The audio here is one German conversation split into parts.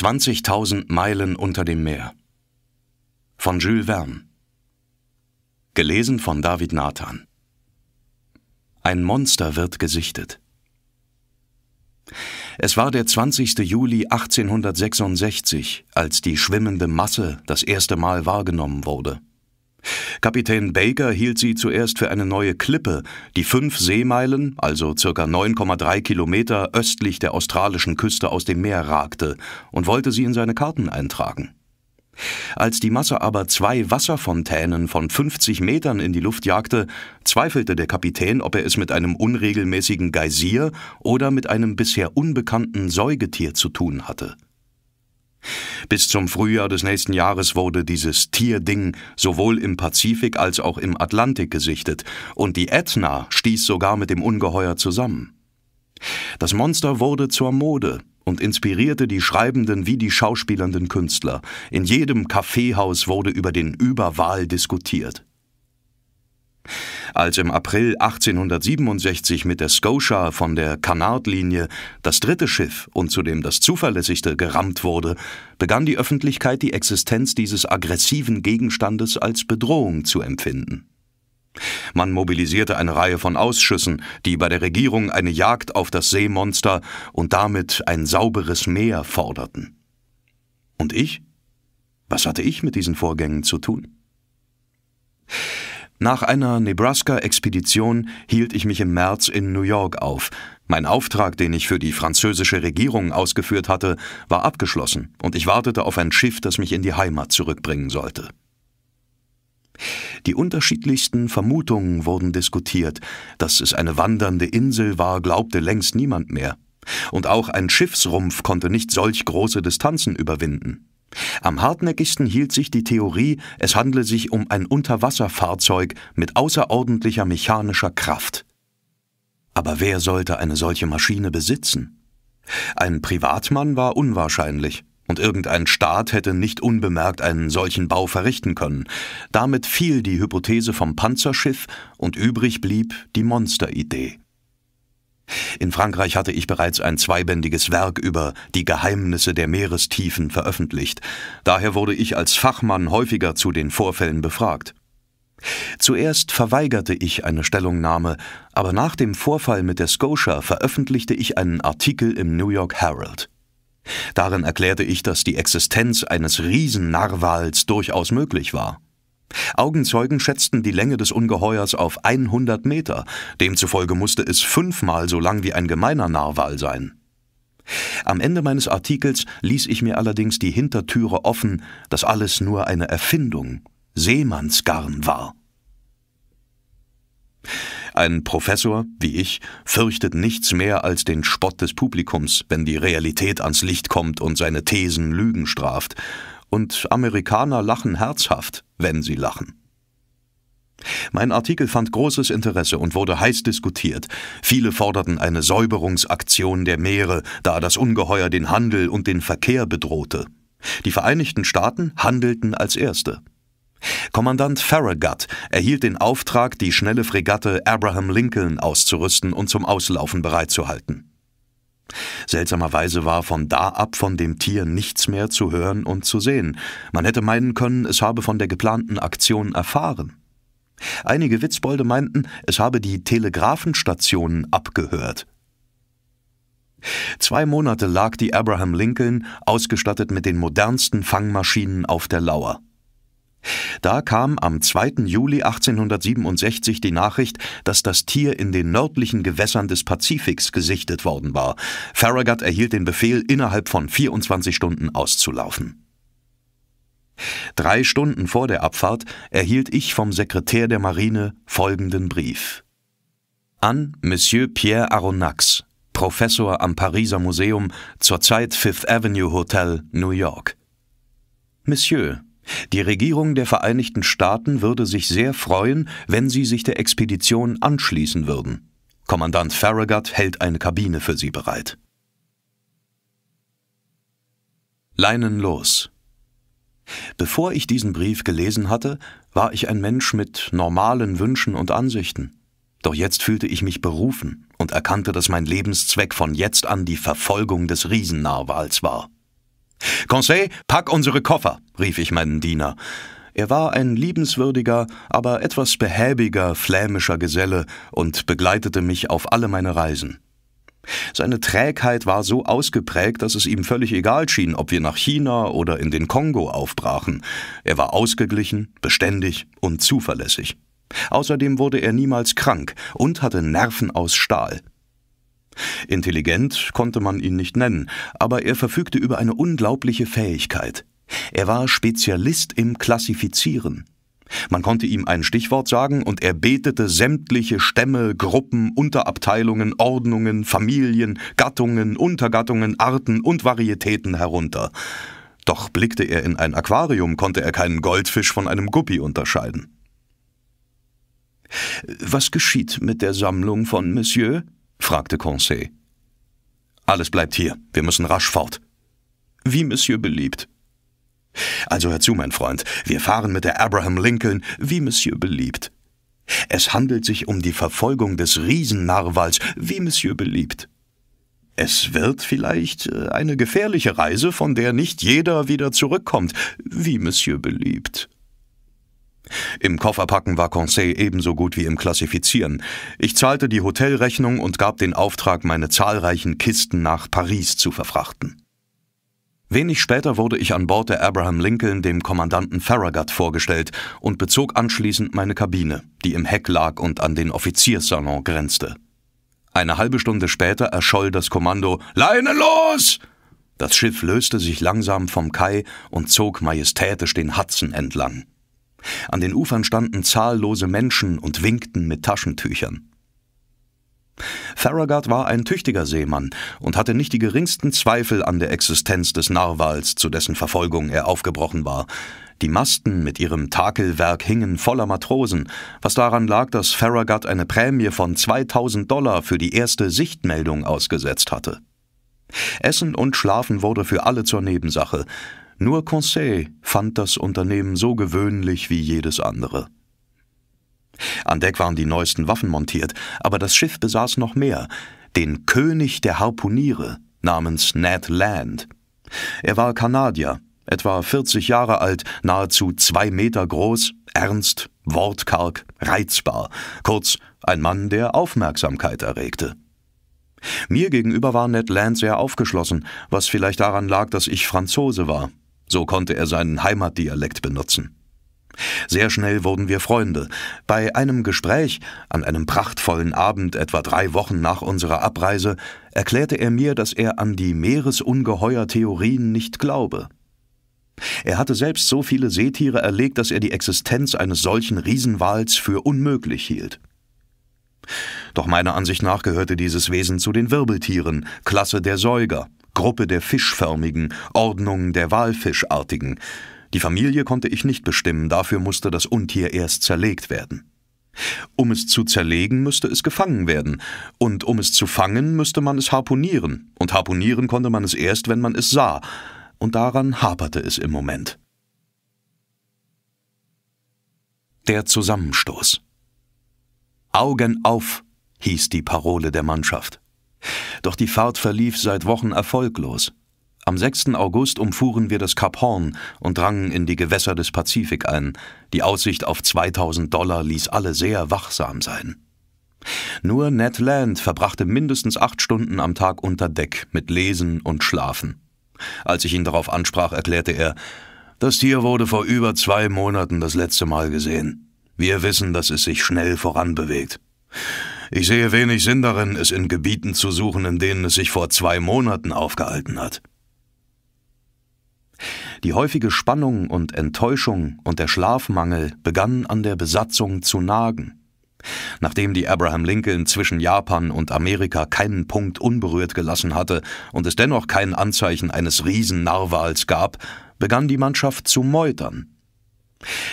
20.000 Meilen unter dem Meer von Jules Verne. Gelesen von David Nathan. Ein Monster wird gesichtet. Es war der 20. Juli 1866, als die schwimmende Masse das erste Mal wahrgenommen wurde. Kapitän Baker hielt sie zuerst für eine neue Klippe, die fünf Seemeilen, also circa 9,3 Kilometer östlich der australischen Küste aus dem Meer ragte, und wollte sie in seine Karten eintragen. Als die Masse aber zwei Wasserfontänen von 50 Metern in die Luft jagte, zweifelte der Kapitän, ob er es mit einem unregelmäßigen Geysir oder mit einem bisher unbekannten Säugetier zu tun hatte. Bis zum Frühjahr des nächsten Jahres wurde dieses Tierding sowohl im Pazifik als auch im Atlantik gesichtet, und die Ätna stieß sogar mit dem Ungeheuer zusammen. Das Monster wurde zur Mode und inspirierte die schreibenden wie die schauspielernden Künstler. In jedem Kaffeehaus wurde über den Überwahl diskutiert. Als im April 1867 mit der Scotia von der canard linie das dritte Schiff und zudem das zuverlässigste gerammt wurde, begann die Öffentlichkeit die Existenz dieses aggressiven Gegenstandes als Bedrohung zu empfinden. Man mobilisierte eine Reihe von Ausschüssen, die bei der Regierung eine Jagd auf das Seemonster und damit ein sauberes Meer forderten. Und ich? Was hatte ich mit diesen Vorgängen zu tun? Nach einer Nebraska-Expedition hielt ich mich im März in New York auf. Mein Auftrag, den ich für die französische Regierung ausgeführt hatte, war abgeschlossen und ich wartete auf ein Schiff, das mich in die Heimat zurückbringen sollte. Die unterschiedlichsten Vermutungen wurden diskutiert. Dass es eine wandernde Insel war, glaubte längst niemand mehr. Und auch ein Schiffsrumpf konnte nicht solch große Distanzen überwinden. Am hartnäckigsten hielt sich die Theorie, es handle sich um ein Unterwasserfahrzeug mit außerordentlicher mechanischer Kraft. Aber wer sollte eine solche Maschine besitzen? Ein Privatmann war unwahrscheinlich, und irgendein Staat hätte nicht unbemerkt einen solchen Bau verrichten können. Damit fiel die Hypothese vom Panzerschiff und übrig blieb die Monsteridee. In Frankreich hatte ich bereits ein zweibändiges Werk über die Geheimnisse der Meerestiefen veröffentlicht. Daher wurde ich als Fachmann häufiger zu den Vorfällen befragt. Zuerst verweigerte ich eine Stellungnahme, aber nach dem Vorfall mit der Scotia veröffentlichte ich einen Artikel im New York Herald. Darin erklärte ich, dass die Existenz eines Riesennarwals durchaus möglich war. Augenzeugen schätzten die Länge des Ungeheuers auf 100 Meter, demzufolge musste es fünfmal so lang wie ein gemeiner Narwal sein. Am Ende meines Artikels ließ ich mir allerdings die Hintertüre offen, dass alles nur eine Erfindung, Seemannsgarn war. Ein Professor, wie ich, fürchtet nichts mehr als den Spott des Publikums, wenn die Realität ans Licht kommt und seine Thesen Lügen straft, und Amerikaner lachen herzhaft, wenn sie lachen. Mein Artikel fand großes Interesse und wurde heiß diskutiert. Viele forderten eine Säuberungsaktion der Meere, da das Ungeheuer den Handel und den Verkehr bedrohte. Die Vereinigten Staaten handelten als erste. Kommandant Farragut erhielt den Auftrag, die schnelle Fregatte Abraham Lincoln auszurüsten und zum Auslaufen bereitzuhalten. Seltsamerweise war von da ab von dem Tier nichts mehr zu hören und zu sehen. Man hätte meinen können, es habe von der geplanten Aktion erfahren. Einige Witzbolde meinten, es habe die Telegrafenstationen abgehört. Zwei Monate lag die Abraham Lincoln, ausgestattet mit den modernsten Fangmaschinen, auf der Lauer. Da kam am 2. Juli 1867 die Nachricht, dass das Tier in den nördlichen Gewässern des Pazifiks gesichtet worden war. Farragut erhielt den Befehl, innerhalb von 24 Stunden auszulaufen. Drei Stunden vor der Abfahrt erhielt ich vom Sekretär der Marine folgenden Brief. An Monsieur Pierre Aronnax, Professor am Pariser Museum, zurzeit Fifth Avenue Hotel, New York. Monsieur, die Regierung der Vereinigten Staaten würde sich sehr freuen, wenn sie sich der Expedition anschließen würden. Kommandant Farragut hält eine Kabine für sie bereit. Leinen los. Bevor ich diesen Brief gelesen hatte, war ich ein Mensch mit normalen Wünschen und Ansichten. Doch jetzt fühlte ich mich berufen und erkannte, dass mein Lebenszweck von jetzt an die Verfolgung des Riesennarwals war. Conseil, pack unsere Koffer, rief ich meinen Diener. Er war ein liebenswürdiger, aber etwas behäbiger flämischer Geselle und begleitete mich auf alle meine Reisen. Seine Trägheit war so ausgeprägt, dass es ihm völlig egal schien, ob wir nach China oder in den Kongo aufbrachen. Er war ausgeglichen, beständig und zuverlässig. Außerdem wurde er niemals krank und hatte Nerven aus Stahl. Intelligent konnte man ihn nicht nennen, aber er verfügte über eine unglaubliche Fähigkeit. Er war Spezialist im Klassifizieren. Man konnte ihm ein Stichwort sagen und er betete sämtliche Stämme, Gruppen, Unterabteilungen, Ordnungen, Familien, Gattungen, Untergattungen, Arten und Varietäten herunter. Doch blickte er in ein Aquarium, konnte er keinen Goldfisch von einem Guppi unterscheiden. Was geschieht mit der Sammlung von Monsieur? fragte Conseil. Alles bleibt hier, wir müssen rasch fort. Wie Monsieur beliebt. Also hör zu, mein Freund, wir fahren mit der Abraham Lincoln, wie Monsieur beliebt. Es handelt sich um die Verfolgung des Riesennarwals, wie Monsieur beliebt. Es wird vielleicht äh, eine gefährliche Reise, von der nicht jeder wieder zurückkommt, wie Monsieur beliebt. Im Kofferpacken war Conseil ebenso gut wie im Klassifizieren. Ich zahlte die Hotelrechnung und gab den Auftrag, meine zahlreichen Kisten nach Paris zu verfrachten. Wenig später wurde ich an Bord der Abraham Lincoln dem Kommandanten Farragut vorgestellt und bezog anschließend meine Kabine, die im Heck lag und an den Offizierssalon grenzte. Eine halbe Stunde später erscholl das Kommando Leine los! Das Schiff löste sich langsam vom Kai und zog majestätisch den Hudson entlang. An den Ufern standen zahllose Menschen und winkten mit Taschentüchern. Farragut war ein tüchtiger Seemann und hatte nicht die geringsten Zweifel an der Existenz des Narwals, zu dessen Verfolgung er aufgebrochen war. Die Masten mit ihrem Takelwerk hingen voller Matrosen, was daran lag, dass Farragut eine Prämie von 2000 Dollar für die erste Sichtmeldung ausgesetzt hatte. Essen und Schlafen wurde für alle zur Nebensache. Nur Conseil fand das Unternehmen so gewöhnlich wie jedes andere. An Deck waren die neuesten Waffen montiert, aber das Schiff besaß noch mehr, den König der Harpuniere namens Ned Land. Er war Kanadier, etwa 40 Jahre alt, nahezu zwei Meter groß, ernst, wortkarg, reizbar, kurz ein Mann, der Aufmerksamkeit erregte. Mir gegenüber war Ned Land sehr aufgeschlossen, was vielleicht daran lag, dass ich Franzose war. So konnte er seinen Heimatdialekt benutzen. Sehr schnell wurden wir Freunde. Bei einem Gespräch, an einem prachtvollen Abend etwa drei Wochen nach unserer Abreise, erklärte er mir, dass er an die Meeresungeheuer-Theorien nicht glaube. Er hatte selbst so viele Seetiere erlegt, dass er die Existenz eines solchen Riesenwals für unmöglich hielt. Doch meiner Ansicht nach gehörte dieses Wesen zu den Wirbeltieren, Klasse der Säuger, Gruppe der Fischförmigen, Ordnung der Walfischartigen. Die Familie konnte ich nicht bestimmen, dafür musste das Untier erst zerlegt werden. Um es zu zerlegen, müsste es gefangen werden, und um es zu fangen, müsste man es harponieren, und harponieren konnte man es erst, wenn man es sah, und daran haperte es im Moment. Der Zusammenstoß Augen auf, hieß die Parole der Mannschaft. Doch die Fahrt verlief seit Wochen erfolglos. Am 6. August umfuhren wir das Kap Horn und drangen in die Gewässer des Pazifik ein. Die Aussicht auf 2000 Dollar ließ alle sehr wachsam sein. Nur Ned Land verbrachte mindestens acht Stunden am Tag unter Deck mit Lesen und Schlafen. Als ich ihn darauf ansprach, erklärte er, das Tier wurde vor über zwei Monaten das letzte Mal gesehen. Wir wissen, dass es sich schnell voranbewegt. Ich sehe wenig Sinn darin, es in Gebieten zu suchen, in denen es sich vor zwei Monaten aufgehalten hat. Die häufige Spannung und Enttäuschung und der Schlafmangel begannen an der Besatzung zu nagen. Nachdem die Abraham Lincoln zwischen Japan und Amerika keinen Punkt unberührt gelassen hatte und es dennoch kein Anzeichen eines Riesen-Narwals gab, begann die Mannschaft zu meutern.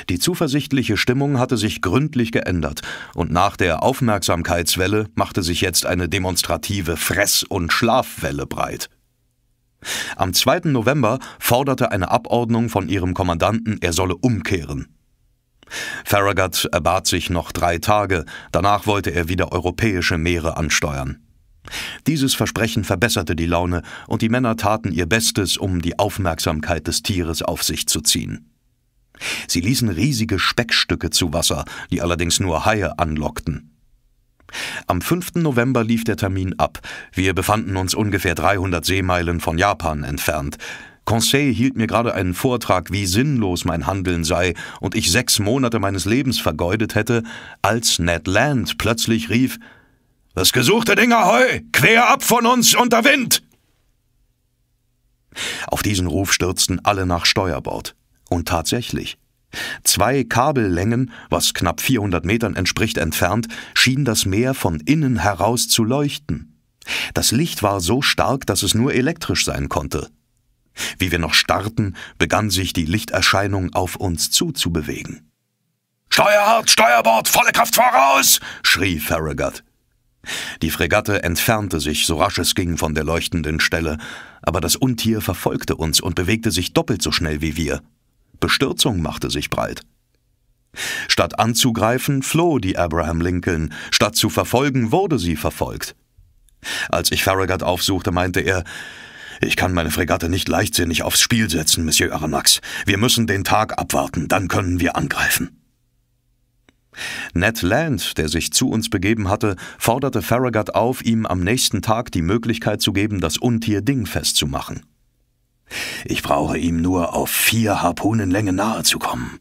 Die zuversichtliche Stimmung hatte sich gründlich geändert, und nach der Aufmerksamkeitswelle machte sich jetzt eine demonstrative Fress- und Schlafwelle breit. Am 2. November forderte eine Abordnung von ihrem Kommandanten, er solle umkehren. Farragut erbat sich noch drei Tage, danach wollte er wieder europäische Meere ansteuern. Dieses Versprechen verbesserte die Laune, und die Männer taten ihr Bestes, um die Aufmerksamkeit des Tieres auf sich zu ziehen. Sie ließen riesige Speckstücke zu Wasser, die allerdings nur Haie anlockten. Am 5. November lief der Termin ab. Wir befanden uns ungefähr 300 Seemeilen von Japan entfernt. Conseil hielt mir gerade einen Vortrag, wie sinnlos mein Handeln sei und ich sechs Monate meines Lebens vergeudet hätte, als Ned Land plötzlich rief: Das gesuchte Ding ahoi! Quer ab von uns unter Wind! Auf diesen Ruf stürzten alle nach Steuerbord. Und tatsächlich. Zwei Kabellängen, was knapp 400 Metern entspricht, entfernt, schien das Meer von innen heraus zu leuchten. Das Licht war so stark, dass es nur elektrisch sein konnte. Wie wir noch starrten, begann sich die Lichterscheinung auf uns zuzubewegen. Steuerhart, Steuerbord, volle Kraft voraus! schrie Farragut. Die Fregatte entfernte sich, so rasch es ging, von der leuchtenden Stelle, aber das Untier verfolgte uns und bewegte sich doppelt so schnell wie wir. Bestürzung machte sich breit. Statt anzugreifen, floh die Abraham Lincoln, statt zu verfolgen, wurde sie verfolgt. Als ich Farragut aufsuchte, meinte er, ich kann meine Fregatte nicht leichtsinnig aufs Spiel setzen, Monsieur Aramax. Wir müssen den Tag abwarten, dann können wir angreifen. Ned Land, der sich zu uns begeben hatte, forderte Farragut auf, ihm am nächsten Tag die Möglichkeit zu geben, das Untier dingfest zu machen. Ich brauche ihm nur auf vier Harpunenlänge nahezukommen.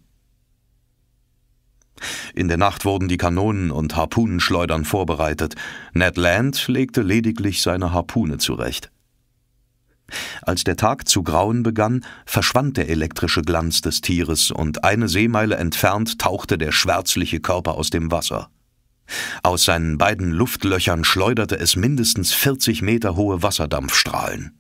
In der Nacht wurden die Kanonen und Harpunenschleudern vorbereitet. Ned Land legte lediglich seine Harpune zurecht. Als der Tag zu grauen begann, verschwand der elektrische Glanz des Tieres und eine Seemeile entfernt tauchte der schwärzliche Körper aus dem Wasser. Aus seinen beiden Luftlöchern schleuderte es mindestens 40 Meter hohe Wasserdampfstrahlen.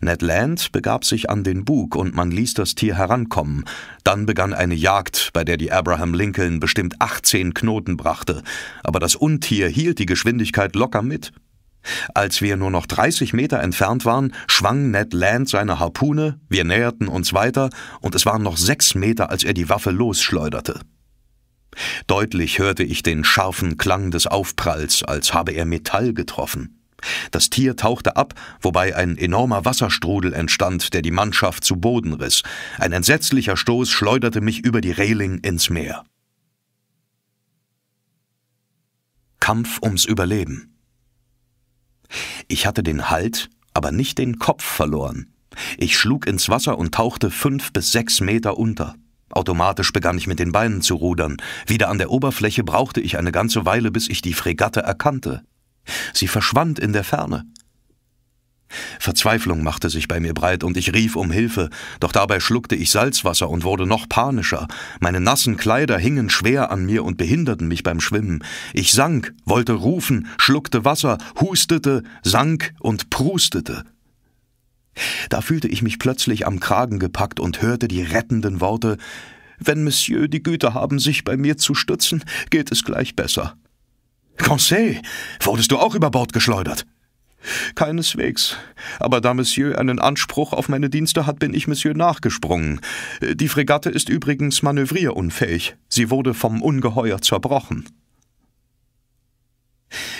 Ned Land begab sich an den Bug und man ließ das Tier herankommen. Dann begann eine Jagd, bei der die Abraham Lincoln bestimmt 18 Knoten brachte. Aber das Untier hielt die Geschwindigkeit locker mit. Als wir nur noch 30 Meter entfernt waren, schwang Ned Land seine Harpune, wir näherten uns weiter und es waren noch sechs Meter, als er die Waffe losschleuderte. Deutlich hörte ich den scharfen Klang des Aufpralls, als habe er Metall getroffen. Das Tier tauchte ab, wobei ein enormer Wasserstrudel entstand, der die Mannschaft zu Boden riss. Ein entsetzlicher Stoß schleuderte mich über die Reling ins Meer. Kampf ums Überleben. Ich hatte den Halt, aber nicht den Kopf verloren. Ich schlug ins Wasser und tauchte fünf bis sechs Meter unter. Automatisch begann ich mit den Beinen zu rudern. Wieder an der Oberfläche brauchte ich eine ganze Weile, bis ich die Fregatte erkannte. Sie verschwand in der Ferne. Verzweiflung machte sich bei mir breit und ich rief um Hilfe, doch dabei schluckte ich Salzwasser und wurde noch panischer. Meine nassen Kleider hingen schwer an mir und behinderten mich beim Schwimmen. Ich sank, wollte rufen, schluckte Wasser, hustete, sank und prustete. Da fühlte ich mich plötzlich am Kragen gepackt und hörte die rettenden Worte: Wenn Monsieur die Güte haben, sich bei mir zu stützen, geht es gleich besser. Conseil, wurdest du auch über Bord geschleudert? Keineswegs. Aber da Monsieur einen Anspruch auf meine Dienste hat, bin ich Monsieur nachgesprungen. Die Fregatte ist übrigens manövrierunfähig. Sie wurde vom Ungeheuer zerbrochen.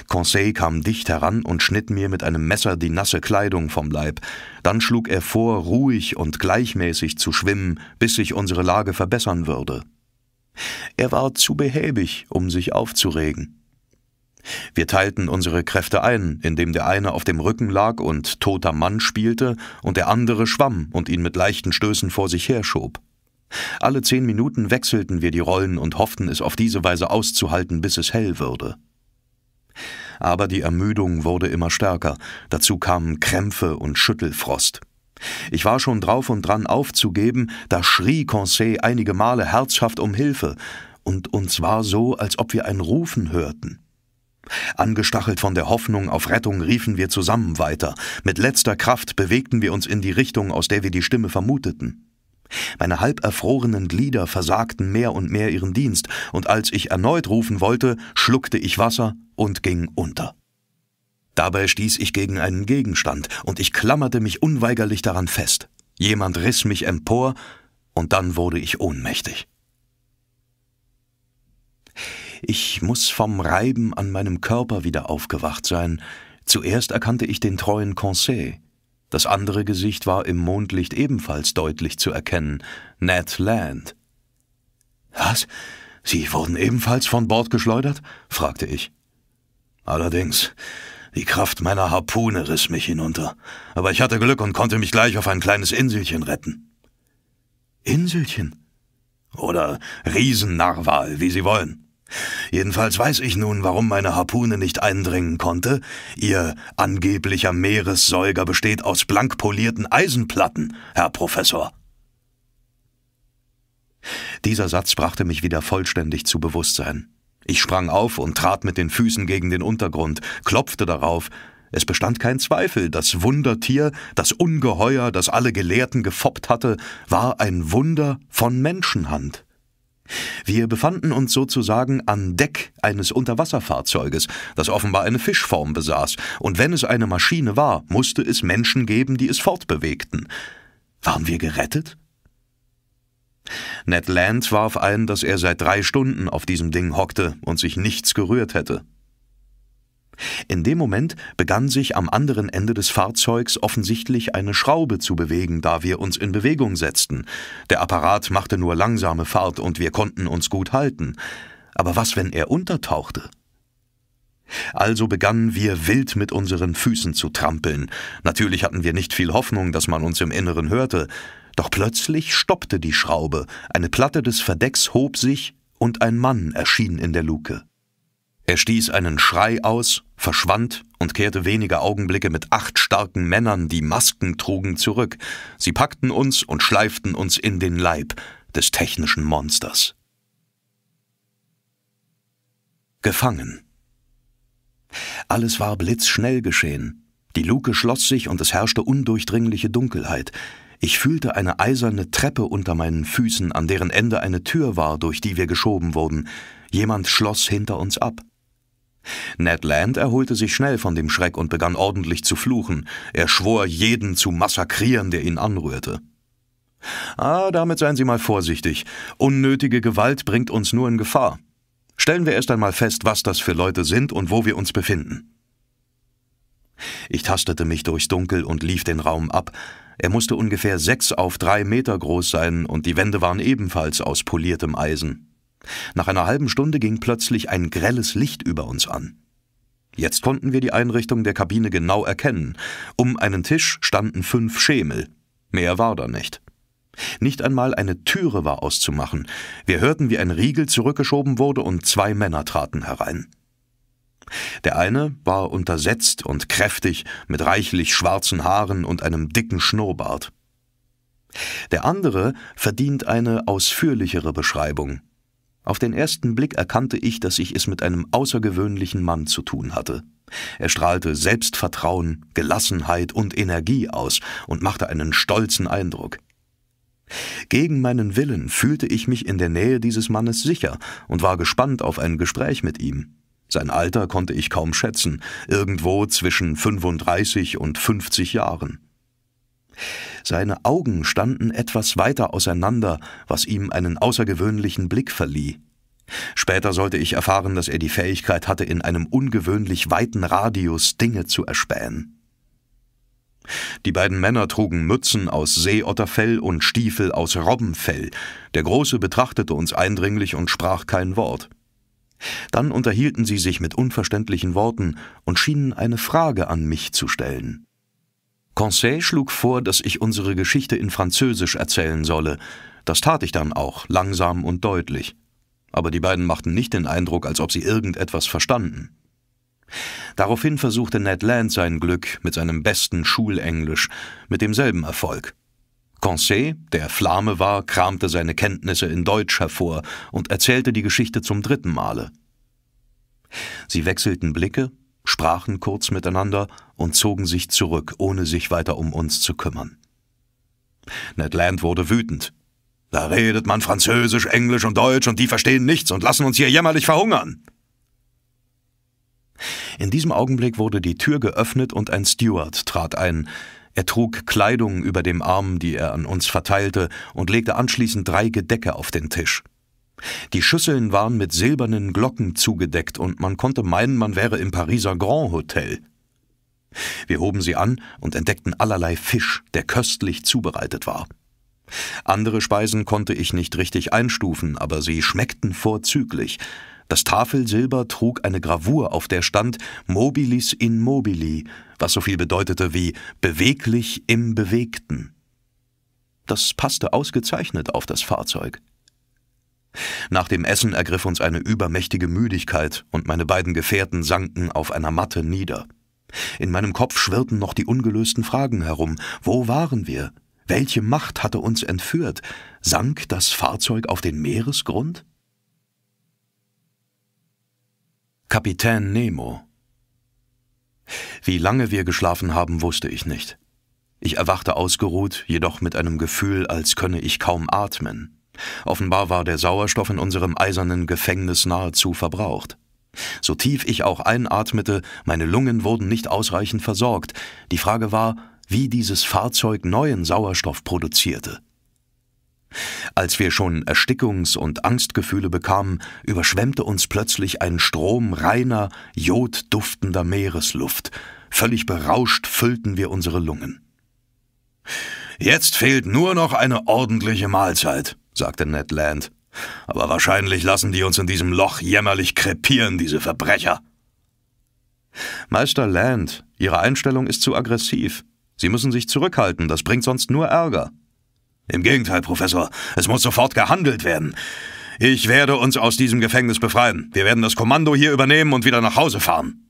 Conseil kam dicht heran und schnitt mir mit einem Messer die nasse Kleidung vom Leib. Dann schlug er vor, ruhig und gleichmäßig zu schwimmen, bis sich unsere Lage verbessern würde. Er war zu behäbig, um sich aufzuregen. Wir teilten unsere Kräfte ein, indem der eine auf dem Rücken lag und toter Mann spielte und der andere schwamm und ihn mit leichten Stößen vor sich herschob. Alle zehn Minuten wechselten wir die Rollen und hofften es auf diese Weise auszuhalten, bis es hell würde. Aber die Ermüdung wurde immer stärker, dazu kamen Krämpfe und Schüttelfrost. Ich war schon drauf und dran aufzugeben, da schrie Conseil einige Male herzhaft um Hilfe, und uns war so, als ob wir ein Rufen hörten. Angestachelt von der Hoffnung auf Rettung riefen wir zusammen weiter. Mit letzter Kraft bewegten wir uns in die Richtung, aus der wir die Stimme vermuteten. Meine halb erfrorenen Glieder versagten mehr und mehr ihren Dienst, und als ich erneut rufen wollte, schluckte ich Wasser und ging unter. Dabei stieß ich gegen einen Gegenstand, und ich klammerte mich unweigerlich daran fest. Jemand riss mich empor, und dann wurde ich ohnmächtig. Ich muss vom Reiben an meinem Körper wieder aufgewacht sein. Zuerst erkannte ich den treuen Conseil. Das andere Gesicht war im Mondlicht ebenfalls deutlich zu erkennen. Ned Land. Was? Sie wurden ebenfalls von Bord geschleudert? fragte ich. Allerdings, die Kraft meiner Harpune riss mich hinunter. Aber ich hatte Glück und konnte mich gleich auf ein kleines Inselchen retten. Inselchen? Oder Riesennarwal, wie Sie wollen. Jedenfalls weiß ich nun, warum meine Harpune nicht eindringen konnte. Ihr angeblicher Meeressäuger besteht aus blank polierten Eisenplatten, Herr Professor. Dieser Satz brachte mich wieder vollständig zu Bewusstsein. Ich sprang auf und trat mit den Füßen gegen den Untergrund, klopfte darauf. Es bestand kein Zweifel, das Wundertier, das Ungeheuer, das alle Gelehrten gefoppt hatte, war ein Wunder von Menschenhand. Wir befanden uns sozusagen an Deck eines Unterwasserfahrzeuges, das offenbar eine Fischform besaß, und wenn es eine Maschine war, musste es Menschen geben, die es fortbewegten. Waren wir gerettet? Ned Land warf ein, dass er seit drei Stunden auf diesem Ding hockte und sich nichts gerührt hätte. In dem Moment begann sich am anderen Ende des Fahrzeugs offensichtlich eine Schraube zu bewegen, da wir uns in Bewegung setzten. Der Apparat machte nur langsame Fahrt und wir konnten uns gut halten. Aber was, wenn er untertauchte? Also begannen wir wild mit unseren Füßen zu trampeln. Natürlich hatten wir nicht viel Hoffnung, dass man uns im Inneren hörte. Doch plötzlich stoppte die Schraube, eine Platte des Verdecks hob sich und ein Mann erschien in der Luke. Er stieß einen Schrei aus, verschwand und kehrte wenige Augenblicke mit acht starken Männern, die Masken trugen, zurück. Sie packten uns und schleiften uns in den Leib des technischen Monsters. Gefangen. Alles war blitzschnell geschehen. Die Luke schloss sich und es herrschte undurchdringliche Dunkelheit. Ich fühlte eine eiserne Treppe unter meinen Füßen, an deren Ende eine Tür war, durch die wir geschoben wurden. Jemand schloss hinter uns ab. Ned Land erholte sich schnell von dem Schreck und begann ordentlich zu fluchen. Er schwor, jeden zu massakrieren, der ihn anrührte. Ah, damit seien Sie mal vorsichtig. Unnötige Gewalt bringt uns nur in Gefahr. Stellen wir erst einmal fest, was das für Leute sind und wo wir uns befinden. Ich tastete mich durchs Dunkel und lief den Raum ab. Er musste ungefähr sechs auf drei Meter groß sein und die Wände waren ebenfalls aus poliertem Eisen. Nach einer halben Stunde ging plötzlich ein grelles Licht über uns an. Jetzt konnten wir die Einrichtung der Kabine genau erkennen. Um einen Tisch standen fünf Schemel. Mehr war da nicht. Nicht einmal eine Türe war auszumachen. Wir hörten, wie ein Riegel zurückgeschoben wurde und zwei Männer traten herein. Der eine war untersetzt und kräftig, mit reichlich schwarzen Haaren und einem dicken Schnurrbart. Der andere verdient eine ausführlichere Beschreibung. Auf den ersten Blick erkannte ich, dass ich es mit einem außergewöhnlichen Mann zu tun hatte. Er strahlte Selbstvertrauen, Gelassenheit und Energie aus und machte einen stolzen Eindruck. Gegen meinen Willen fühlte ich mich in der Nähe dieses Mannes sicher und war gespannt auf ein Gespräch mit ihm. Sein Alter konnte ich kaum schätzen, irgendwo zwischen 35 und 50 Jahren. Seine Augen standen etwas weiter auseinander, was ihm einen außergewöhnlichen Blick verlieh. Später sollte ich erfahren, dass er die Fähigkeit hatte, in einem ungewöhnlich weiten Radius Dinge zu erspähen. Die beiden Männer trugen Mützen aus Seeotterfell und Stiefel aus Robbenfell. Der Große betrachtete uns eindringlich und sprach kein Wort. Dann unterhielten sie sich mit unverständlichen Worten und schienen eine Frage an mich zu stellen. Conseil schlug vor, dass ich unsere Geschichte in Französisch erzählen solle. Das tat ich dann auch, langsam und deutlich. Aber die beiden machten nicht den Eindruck, als ob sie irgendetwas verstanden. Daraufhin versuchte Ned Land sein Glück mit seinem besten Schulenglisch, mit demselben Erfolg. Conseil, der Flamme war, kramte seine Kenntnisse in Deutsch hervor und erzählte die Geschichte zum dritten Male. Sie wechselten Blicke, sprachen kurz miteinander und zogen sich zurück, ohne sich weiter um uns zu kümmern. Ned Land wurde wütend. Da redet man Französisch, Englisch und Deutsch und die verstehen nichts und lassen uns hier jämmerlich verhungern. In diesem Augenblick wurde die Tür geöffnet und ein Steward trat ein. Er trug Kleidung über dem Arm, die er an uns verteilte, und legte anschließend drei Gedecke auf den Tisch. Die Schüsseln waren mit silbernen Glocken zugedeckt und man konnte meinen, man wäre im Pariser Grand Hotel. Wir hoben sie an und entdeckten allerlei Fisch, der köstlich zubereitet war. Andere Speisen konnte ich nicht richtig einstufen, aber sie schmeckten vorzüglich. Das Tafelsilber trug eine Gravur, auf der stand Mobilis in mobili, was so viel bedeutete wie beweglich im Bewegten. Das passte ausgezeichnet auf das Fahrzeug. Nach dem Essen ergriff uns eine übermächtige Müdigkeit und meine beiden Gefährten sanken auf einer Matte nieder. In meinem Kopf schwirrten noch die ungelösten Fragen herum. Wo waren wir? Welche Macht hatte uns entführt? Sank das Fahrzeug auf den Meeresgrund? Kapitän Nemo Wie lange wir geschlafen haben, wusste ich nicht. Ich erwachte ausgeruht, jedoch mit einem Gefühl, als könne ich kaum atmen. Offenbar war der Sauerstoff in unserem eisernen Gefängnis nahezu verbraucht. So tief ich auch einatmete, meine Lungen wurden nicht ausreichend versorgt. Die Frage war, wie dieses Fahrzeug neuen Sauerstoff produzierte. Als wir schon Erstickungs- und Angstgefühle bekamen, überschwemmte uns plötzlich ein Strom reiner, jodduftender Meeresluft. Völlig berauscht füllten wir unsere Lungen. Jetzt fehlt nur noch eine ordentliche Mahlzeit, sagte Ned Land. Aber wahrscheinlich lassen die uns in diesem Loch jämmerlich krepieren, diese Verbrecher. Meister Land, Ihre Einstellung ist zu aggressiv. Sie müssen sich zurückhalten, das bringt sonst nur Ärger. Im Gegenteil, Professor, es muss sofort gehandelt werden. Ich werde uns aus diesem Gefängnis befreien. Wir werden das Kommando hier übernehmen und wieder nach Hause fahren.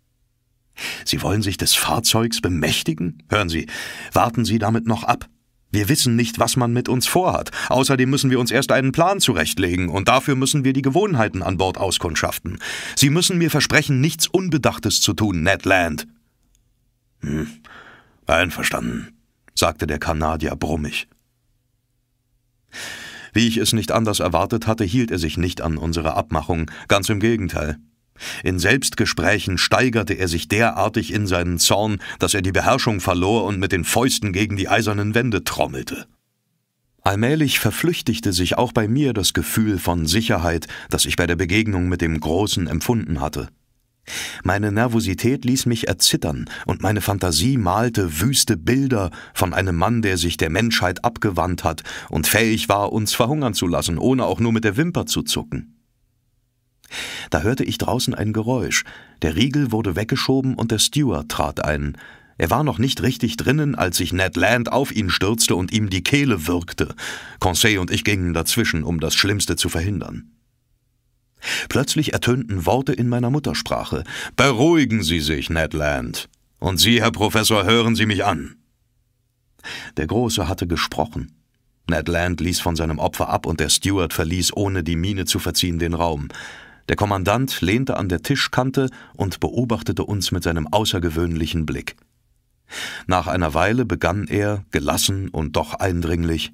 Sie wollen sich des Fahrzeugs bemächtigen? Hören Sie, warten Sie damit noch ab. Wir wissen nicht, was man mit uns vorhat. Außerdem müssen wir uns erst einen Plan zurechtlegen und dafür müssen wir die Gewohnheiten an Bord auskundschaften. Sie müssen mir versprechen, nichts Unbedachtes zu tun, Ned Land. Hm, einverstanden, sagte der Kanadier brummig. Wie ich es nicht anders erwartet hatte, hielt er sich nicht an unsere Abmachung, ganz im Gegenteil. In Selbstgesprächen steigerte er sich derartig in seinen Zorn, dass er die Beherrschung verlor und mit den Fäusten gegen die eisernen Wände trommelte. Allmählich verflüchtigte sich auch bei mir das Gefühl von Sicherheit, das ich bei der Begegnung mit dem Großen empfunden hatte. Meine Nervosität ließ mich erzittern, und meine Fantasie malte wüste Bilder von einem Mann, der sich der Menschheit abgewandt hat und fähig war, uns verhungern zu lassen, ohne auch nur mit der Wimper zu zucken. Da hörte ich draußen ein Geräusch. Der Riegel wurde weggeschoben und der Steward trat ein. Er war noch nicht richtig drinnen, als sich Ned Land auf ihn stürzte und ihm die Kehle würgte. Conseil und ich gingen dazwischen, um das Schlimmste zu verhindern. Plötzlich ertönten Worte in meiner Muttersprache. Beruhigen Sie sich, Ned Land. Und Sie, Herr Professor, hören Sie mich an. Der Große hatte gesprochen. Ned Land ließ von seinem Opfer ab und der Steward verließ, ohne die Miene zu verziehen, den Raum. Der Kommandant lehnte an der Tischkante und beobachtete uns mit seinem außergewöhnlichen Blick. Nach einer Weile begann er, gelassen und doch eindringlich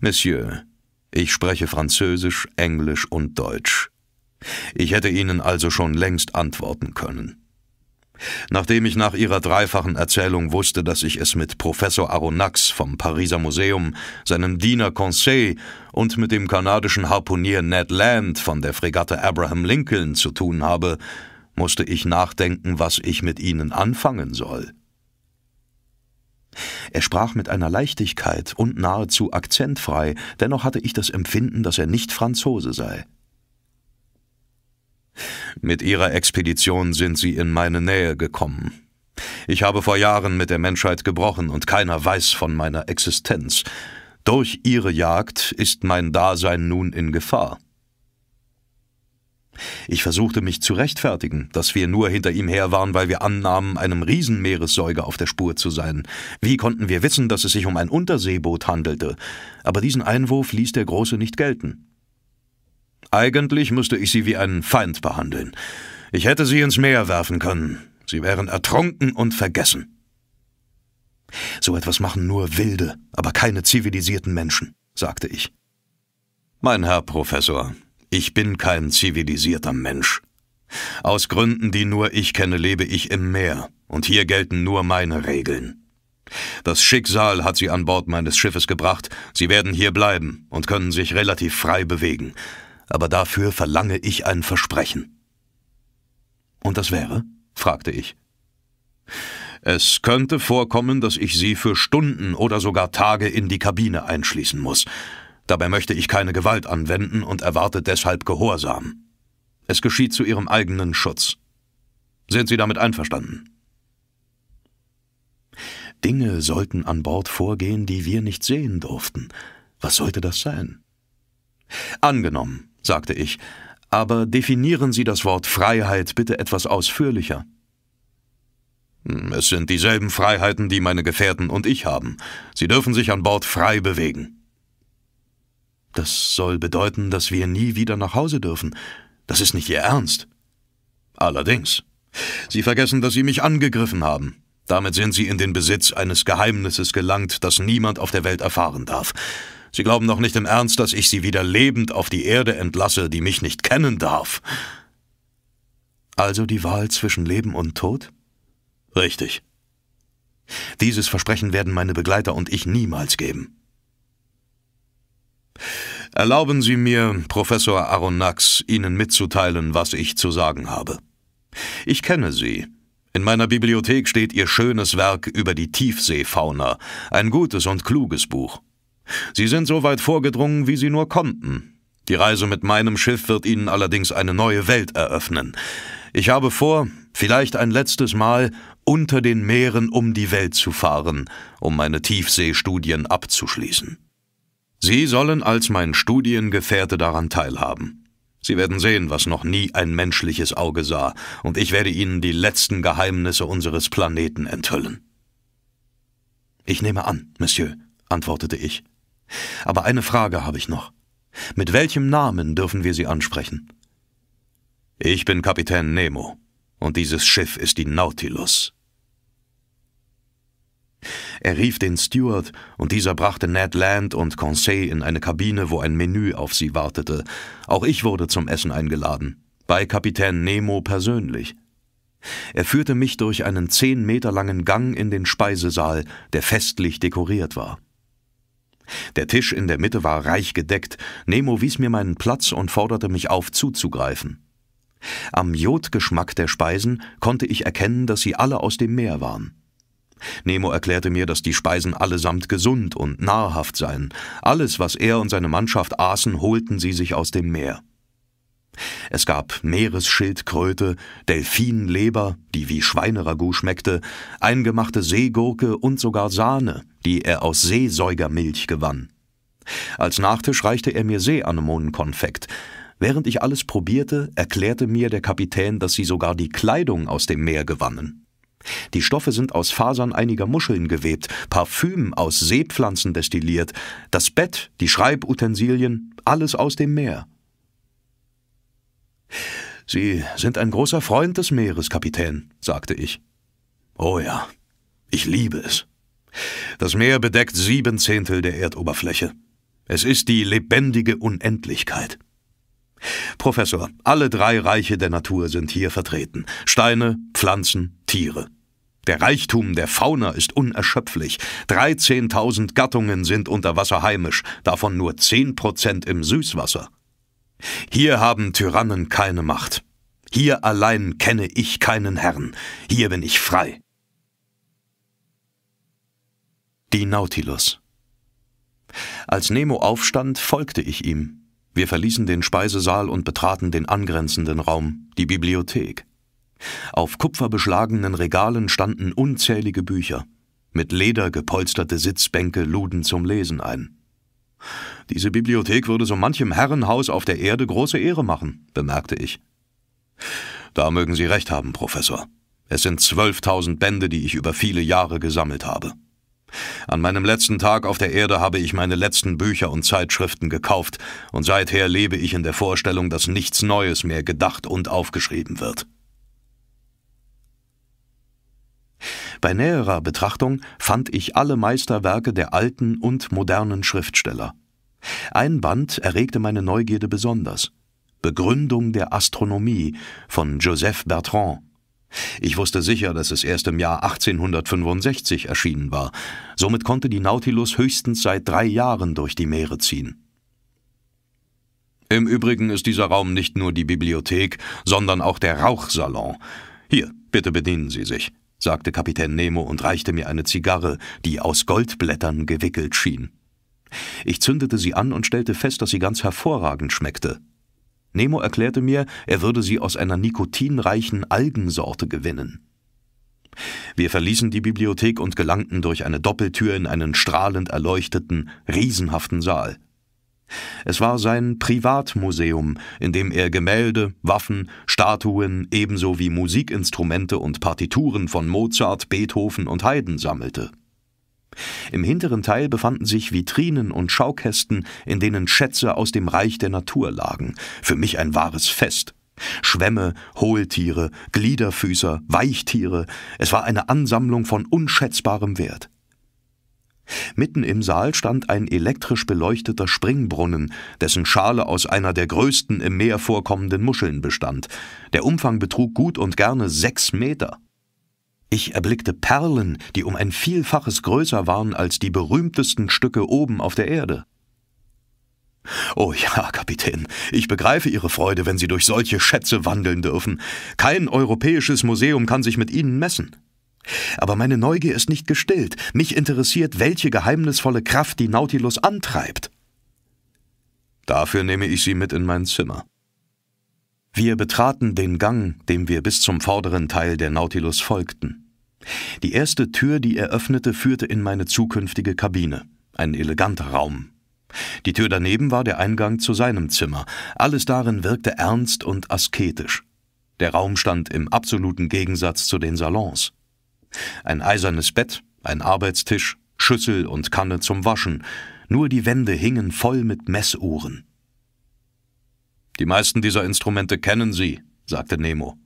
Monsieur, ich spreche Französisch, Englisch und Deutsch. Ich hätte Ihnen also schon längst antworten können. Nachdem ich nach ihrer dreifachen Erzählung wusste, dass ich es mit Professor Aronnax vom Pariser Museum, seinem Diener Conseil und mit dem kanadischen Harpunier Ned Land von der Fregatte Abraham Lincoln zu tun habe, musste ich nachdenken, was ich mit ihnen anfangen soll. Er sprach mit einer Leichtigkeit und nahezu akzentfrei, dennoch hatte ich das Empfinden, dass er nicht Franzose sei. Mit ihrer Expedition sind sie in meine Nähe gekommen. Ich habe vor Jahren mit der Menschheit gebrochen und keiner weiß von meiner Existenz. Durch ihre Jagd ist mein Dasein nun in Gefahr. Ich versuchte mich zu rechtfertigen, dass wir nur hinter ihm her waren, weil wir annahmen, einem Riesenmeeressäuger auf der Spur zu sein. Wie konnten wir wissen, dass es sich um ein Unterseeboot handelte? Aber diesen Einwurf ließ der Große nicht gelten. Eigentlich musste ich sie wie einen Feind behandeln. Ich hätte sie ins Meer werfen können. Sie wären ertrunken und vergessen. So etwas machen nur wilde, aber keine zivilisierten Menschen, sagte ich. Mein Herr Professor, ich bin kein zivilisierter Mensch. Aus Gründen, die nur ich kenne, lebe ich im Meer, und hier gelten nur meine Regeln. Das Schicksal hat sie an Bord meines Schiffes gebracht, sie werden hier bleiben und können sich relativ frei bewegen aber dafür verlange ich ein Versprechen. Und das wäre? fragte ich. Es könnte vorkommen, dass ich Sie für Stunden oder sogar Tage in die Kabine einschließen muss. Dabei möchte ich keine Gewalt anwenden und erwarte deshalb Gehorsam. Es geschieht zu Ihrem eigenen Schutz. Sind Sie damit einverstanden? Dinge sollten an Bord vorgehen, die wir nicht sehen durften. Was sollte das sein? Angenommen, sagte ich, aber definieren Sie das Wort Freiheit bitte etwas ausführlicher. Hm, es sind dieselben Freiheiten, die meine Gefährten und ich haben. Sie dürfen sich an Bord frei bewegen. Das soll bedeuten, dass wir nie wieder nach Hause dürfen. Das ist nicht Ihr Ernst. Allerdings. Sie vergessen, dass Sie mich angegriffen haben. Damit sind Sie in den Besitz eines Geheimnisses gelangt, das niemand auf der Welt erfahren darf. Sie glauben doch nicht im Ernst, dass ich Sie wieder lebend auf die Erde entlasse, die mich nicht kennen darf. Also die Wahl zwischen Leben und Tod? Richtig. Dieses Versprechen werden meine Begleiter und ich niemals geben. Erlauben Sie mir, Professor Aronnax, Ihnen mitzuteilen, was ich zu sagen habe. Ich kenne Sie. In meiner Bibliothek steht Ihr schönes Werk über die Tiefseefauna, ein gutes und kluges Buch. Sie sind so weit vorgedrungen, wie sie nur konnten. Die Reise mit meinem Schiff wird Ihnen allerdings eine neue Welt eröffnen. Ich habe vor, vielleicht ein letztes Mal unter den Meeren um die Welt zu fahren, um meine Tiefseestudien abzuschließen. Sie sollen als mein Studiengefährte daran teilhaben. Sie werden sehen, was noch nie ein menschliches Auge sah, und ich werde Ihnen die letzten Geheimnisse unseres Planeten enthüllen. Ich nehme an, Monsieur, antwortete ich, aber eine Frage habe ich noch. Mit welchem Namen dürfen wir Sie ansprechen? Ich bin Kapitän Nemo, und dieses Schiff ist die Nautilus. Er rief den Steward, und dieser brachte Ned Land und Conseil in eine Kabine, wo ein Menü auf sie wartete. Auch ich wurde zum Essen eingeladen, bei Kapitän Nemo persönlich. Er führte mich durch einen zehn Meter langen Gang in den Speisesaal, der festlich dekoriert war. Der Tisch in der Mitte war reich gedeckt. Nemo wies mir meinen Platz und forderte mich auf, zuzugreifen. Am Jodgeschmack der Speisen konnte ich erkennen, dass sie alle aus dem Meer waren. Nemo erklärte mir, dass die Speisen allesamt gesund und nahrhaft seien. Alles, was er und seine Mannschaft aßen, holten sie sich aus dem Meer. Es gab Meeresschildkröte, Delfinleber, die wie Schweineragout schmeckte, eingemachte Seegurke und sogar Sahne, die er aus Seesäugermilch gewann. Als Nachtisch reichte er mir Seeanemonenkonfekt. Während ich alles probierte, erklärte mir der Kapitän, dass sie sogar die Kleidung aus dem Meer gewannen. Die Stoffe sind aus Fasern einiger Muscheln gewebt, Parfüm aus Seepflanzen destilliert, das Bett, die Schreibutensilien, alles aus dem Meer. Sie sind ein großer Freund des Meeres, Kapitän, sagte ich. Oh ja, ich liebe es. Das Meer bedeckt sieben Zehntel der Erdoberfläche. Es ist die lebendige Unendlichkeit. Professor, alle drei Reiche der Natur sind hier vertreten. Steine, Pflanzen, Tiere. Der Reichtum der Fauna ist unerschöpflich. 13.000 Gattungen sind unter Wasser heimisch, davon nur 10 Prozent im Süßwasser. Hier haben Tyrannen keine Macht. Hier allein kenne ich keinen Herrn. Hier bin ich frei. Die Nautilus. Als Nemo aufstand, folgte ich ihm. Wir verließen den Speisesaal und betraten den angrenzenden Raum, die Bibliothek. Auf kupferbeschlagenen Regalen standen unzählige Bücher. Mit Leder gepolsterte Sitzbänke luden zum Lesen ein. Diese Bibliothek würde so manchem Herrenhaus auf der Erde große Ehre machen, bemerkte ich. Da mögen Sie recht haben, Professor. Es sind zwölftausend Bände, die ich über viele Jahre gesammelt habe. An meinem letzten Tag auf der Erde habe ich meine letzten Bücher und Zeitschriften gekauft, und seither lebe ich in der Vorstellung, dass nichts Neues mehr gedacht und aufgeschrieben wird. Bei näherer Betrachtung fand ich alle Meisterwerke der alten und modernen Schriftsteller. Ein Band erregte meine Neugierde besonders. Begründung der Astronomie von Joseph Bertrand. Ich wusste sicher, dass es erst im Jahr 1865 erschienen war. Somit konnte die Nautilus höchstens seit drei Jahren durch die Meere ziehen. Im Übrigen ist dieser Raum nicht nur die Bibliothek, sondern auch der Rauchsalon. Hier, bitte bedienen Sie sich sagte Kapitän Nemo und reichte mir eine Zigarre, die aus Goldblättern gewickelt schien. Ich zündete sie an und stellte fest, dass sie ganz hervorragend schmeckte. Nemo erklärte mir, er würde sie aus einer nikotinreichen Algensorte gewinnen. Wir verließen die Bibliothek und gelangten durch eine Doppeltür in einen strahlend erleuchteten, riesenhaften Saal. Es war sein Privatmuseum, in dem er Gemälde, Waffen, Statuen ebenso wie Musikinstrumente und Partituren von Mozart, Beethoven und Haydn sammelte. Im hinteren Teil befanden sich Vitrinen und Schaukästen, in denen Schätze aus dem Reich der Natur lagen, für mich ein wahres Fest. Schwämme, Hohltiere, Gliederfüßer, Weichtiere, es war eine Ansammlung von unschätzbarem Wert. Mitten im Saal stand ein elektrisch beleuchteter Springbrunnen, dessen Schale aus einer der größten im Meer vorkommenden Muscheln bestand. Der Umfang betrug gut und gerne sechs Meter. Ich erblickte Perlen, die um ein Vielfaches größer waren als die berühmtesten Stücke oben auf der Erde. Oh ja, Kapitän, ich begreife Ihre Freude, wenn Sie durch solche Schätze wandeln dürfen. Kein europäisches Museum kann sich mit Ihnen messen. Aber meine Neugier ist nicht gestillt. Mich interessiert, welche geheimnisvolle Kraft die Nautilus antreibt. Dafür nehme ich Sie mit in mein Zimmer. Wir betraten den Gang, dem wir bis zum vorderen Teil der Nautilus folgten. Die erste Tür, die er öffnete, führte in meine zukünftige Kabine. Ein eleganter Raum. Die Tür daneben war der Eingang zu seinem Zimmer. Alles darin wirkte ernst und asketisch. Der Raum stand im absoluten Gegensatz zu den Salons. Ein eisernes Bett, ein Arbeitstisch, Schüssel und Kanne zum Waschen, nur die Wände hingen voll mit Messuhren. Die meisten dieser Instrumente kennen Sie, sagte Nemo.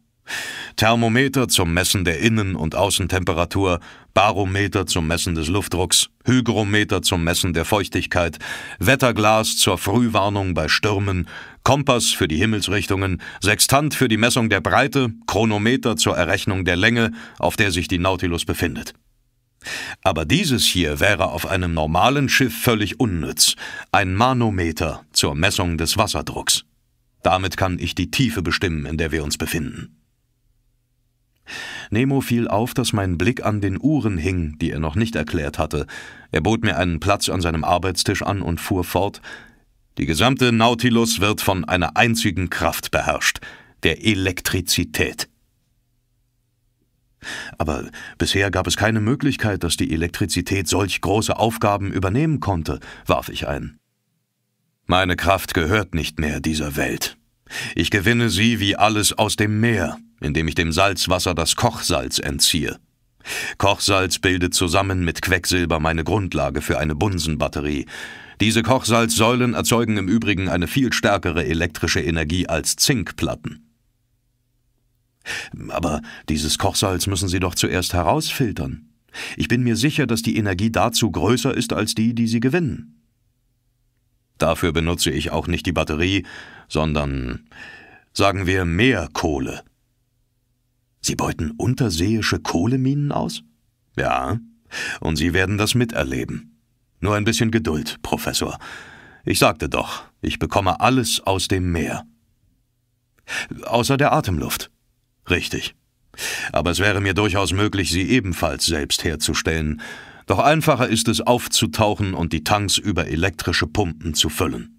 Thermometer zum Messen der Innen- und Außentemperatur, Barometer zum Messen des Luftdrucks, Hygrometer zum Messen der Feuchtigkeit, Wetterglas zur Frühwarnung bei Stürmen, Kompass für die Himmelsrichtungen, Sextant für die Messung der Breite, Chronometer zur Errechnung der Länge, auf der sich die Nautilus befindet. Aber dieses hier wäre auf einem normalen Schiff völlig unnütz, ein Manometer zur Messung des Wasserdrucks. Damit kann ich die Tiefe bestimmen, in der wir uns befinden. Nemo fiel auf, dass mein Blick an den Uhren hing, die er noch nicht erklärt hatte. Er bot mir einen Platz an seinem Arbeitstisch an und fuhr fort, die gesamte Nautilus wird von einer einzigen Kraft beherrscht, der Elektrizität. Aber bisher gab es keine Möglichkeit, dass die Elektrizität solch große Aufgaben übernehmen konnte, warf ich ein. Meine Kraft gehört nicht mehr dieser Welt. Ich gewinne sie wie alles aus dem Meer, indem ich dem Salzwasser das Kochsalz entziehe. Kochsalz bildet zusammen mit Quecksilber meine Grundlage für eine Bunsenbatterie, diese Kochsalzsäulen erzeugen im Übrigen eine viel stärkere elektrische Energie als Zinkplatten. Aber dieses Kochsalz müssen Sie doch zuerst herausfiltern. Ich bin mir sicher, dass die Energie dazu größer ist als die, die Sie gewinnen. Dafür benutze ich auch nicht die Batterie, sondern sagen wir mehr Kohle. Sie beuten unterseeische Kohleminen aus? Ja, und Sie werden das miterleben. Nur ein bisschen Geduld, Professor. Ich sagte doch, ich bekomme alles aus dem Meer. Außer der Atemluft. Richtig. Aber es wäre mir durchaus möglich, sie ebenfalls selbst herzustellen. Doch einfacher ist es, aufzutauchen und die Tanks über elektrische Pumpen zu füllen.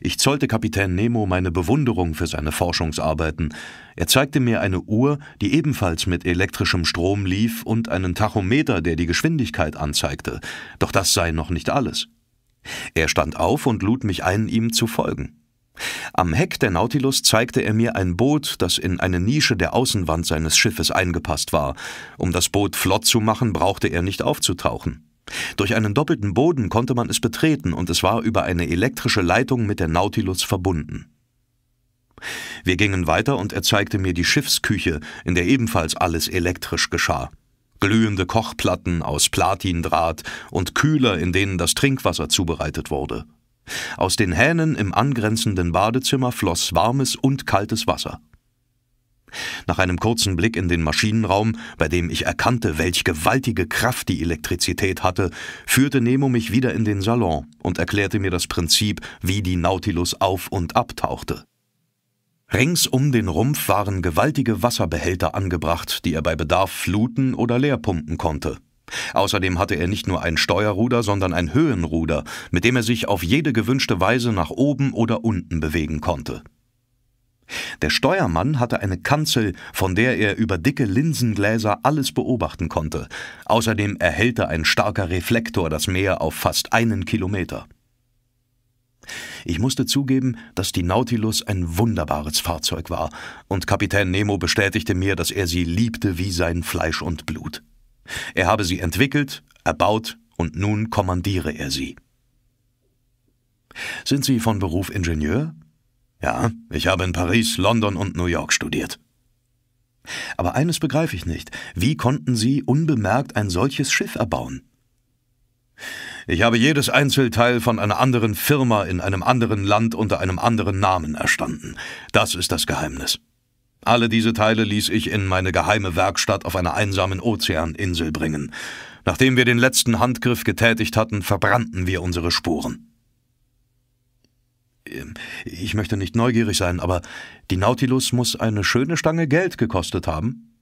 Ich zollte Kapitän Nemo meine Bewunderung für seine Forschungsarbeiten. Er zeigte mir eine Uhr, die ebenfalls mit elektrischem Strom lief und einen Tachometer, der die Geschwindigkeit anzeigte. Doch das sei noch nicht alles. Er stand auf und lud mich ein, ihm zu folgen. Am Heck der Nautilus zeigte er mir ein Boot, das in eine Nische der Außenwand seines Schiffes eingepasst war. Um das Boot flott zu machen, brauchte er nicht aufzutauchen. Durch einen doppelten Boden konnte man es betreten und es war über eine elektrische Leitung mit der Nautilus verbunden. Wir gingen weiter und er zeigte mir die Schiffsküche, in der ebenfalls alles elektrisch geschah. Glühende Kochplatten aus Platindraht und Kühler, in denen das Trinkwasser zubereitet wurde. Aus den Hähnen im angrenzenden Badezimmer floss warmes und kaltes Wasser. Nach einem kurzen Blick in den Maschinenraum, bei dem ich erkannte, welch gewaltige Kraft die Elektrizität hatte, führte Nemo mich wieder in den Salon und erklärte mir das Prinzip, wie die Nautilus auf und abtauchte. Rings um den Rumpf waren gewaltige Wasserbehälter angebracht, die er bei Bedarf fluten oder leer pumpen konnte. Außerdem hatte er nicht nur ein Steuerruder, sondern ein Höhenruder, mit dem er sich auf jede gewünschte Weise nach oben oder unten bewegen konnte. Der Steuermann hatte eine Kanzel, von der er über dicke Linsengläser alles beobachten konnte. Außerdem erhellte ein starker Reflektor das Meer auf fast einen Kilometer. Ich musste zugeben, dass die Nautilus ein wunderbares Fahrzeug war, und Kapitän Nemo bestätigte mir, dass er sie liebte wie sein Fleisch und Blut. Er habe sie entwickelt, erbaut und nun kommandiere er sie. Sind Sie von Beruf Ingenieur? Ja, ich habe in Paris, London und New York studiert. Aber eines begreife ich nicht. Wie konnten Sie unbemerkt ein solches Schiff erbauen? Ich habe jedes Einzelteil von einer anderen Firma in einem anderen Land unter einem anderen Namen erstanden. Das ist das Geheimnis. Alle diese Teile ließ ich in meine geheime Werkstatt auf einer einsamen Ozeaninsel bringen. Nachdem wir den letzten Handgriff getätigt hatten, verbrannten wir unsere Spuren. Ähm, ich möchte nicht neugierig sein, aber die Nautilus muss eine schöne Stange Geld gekostet haben.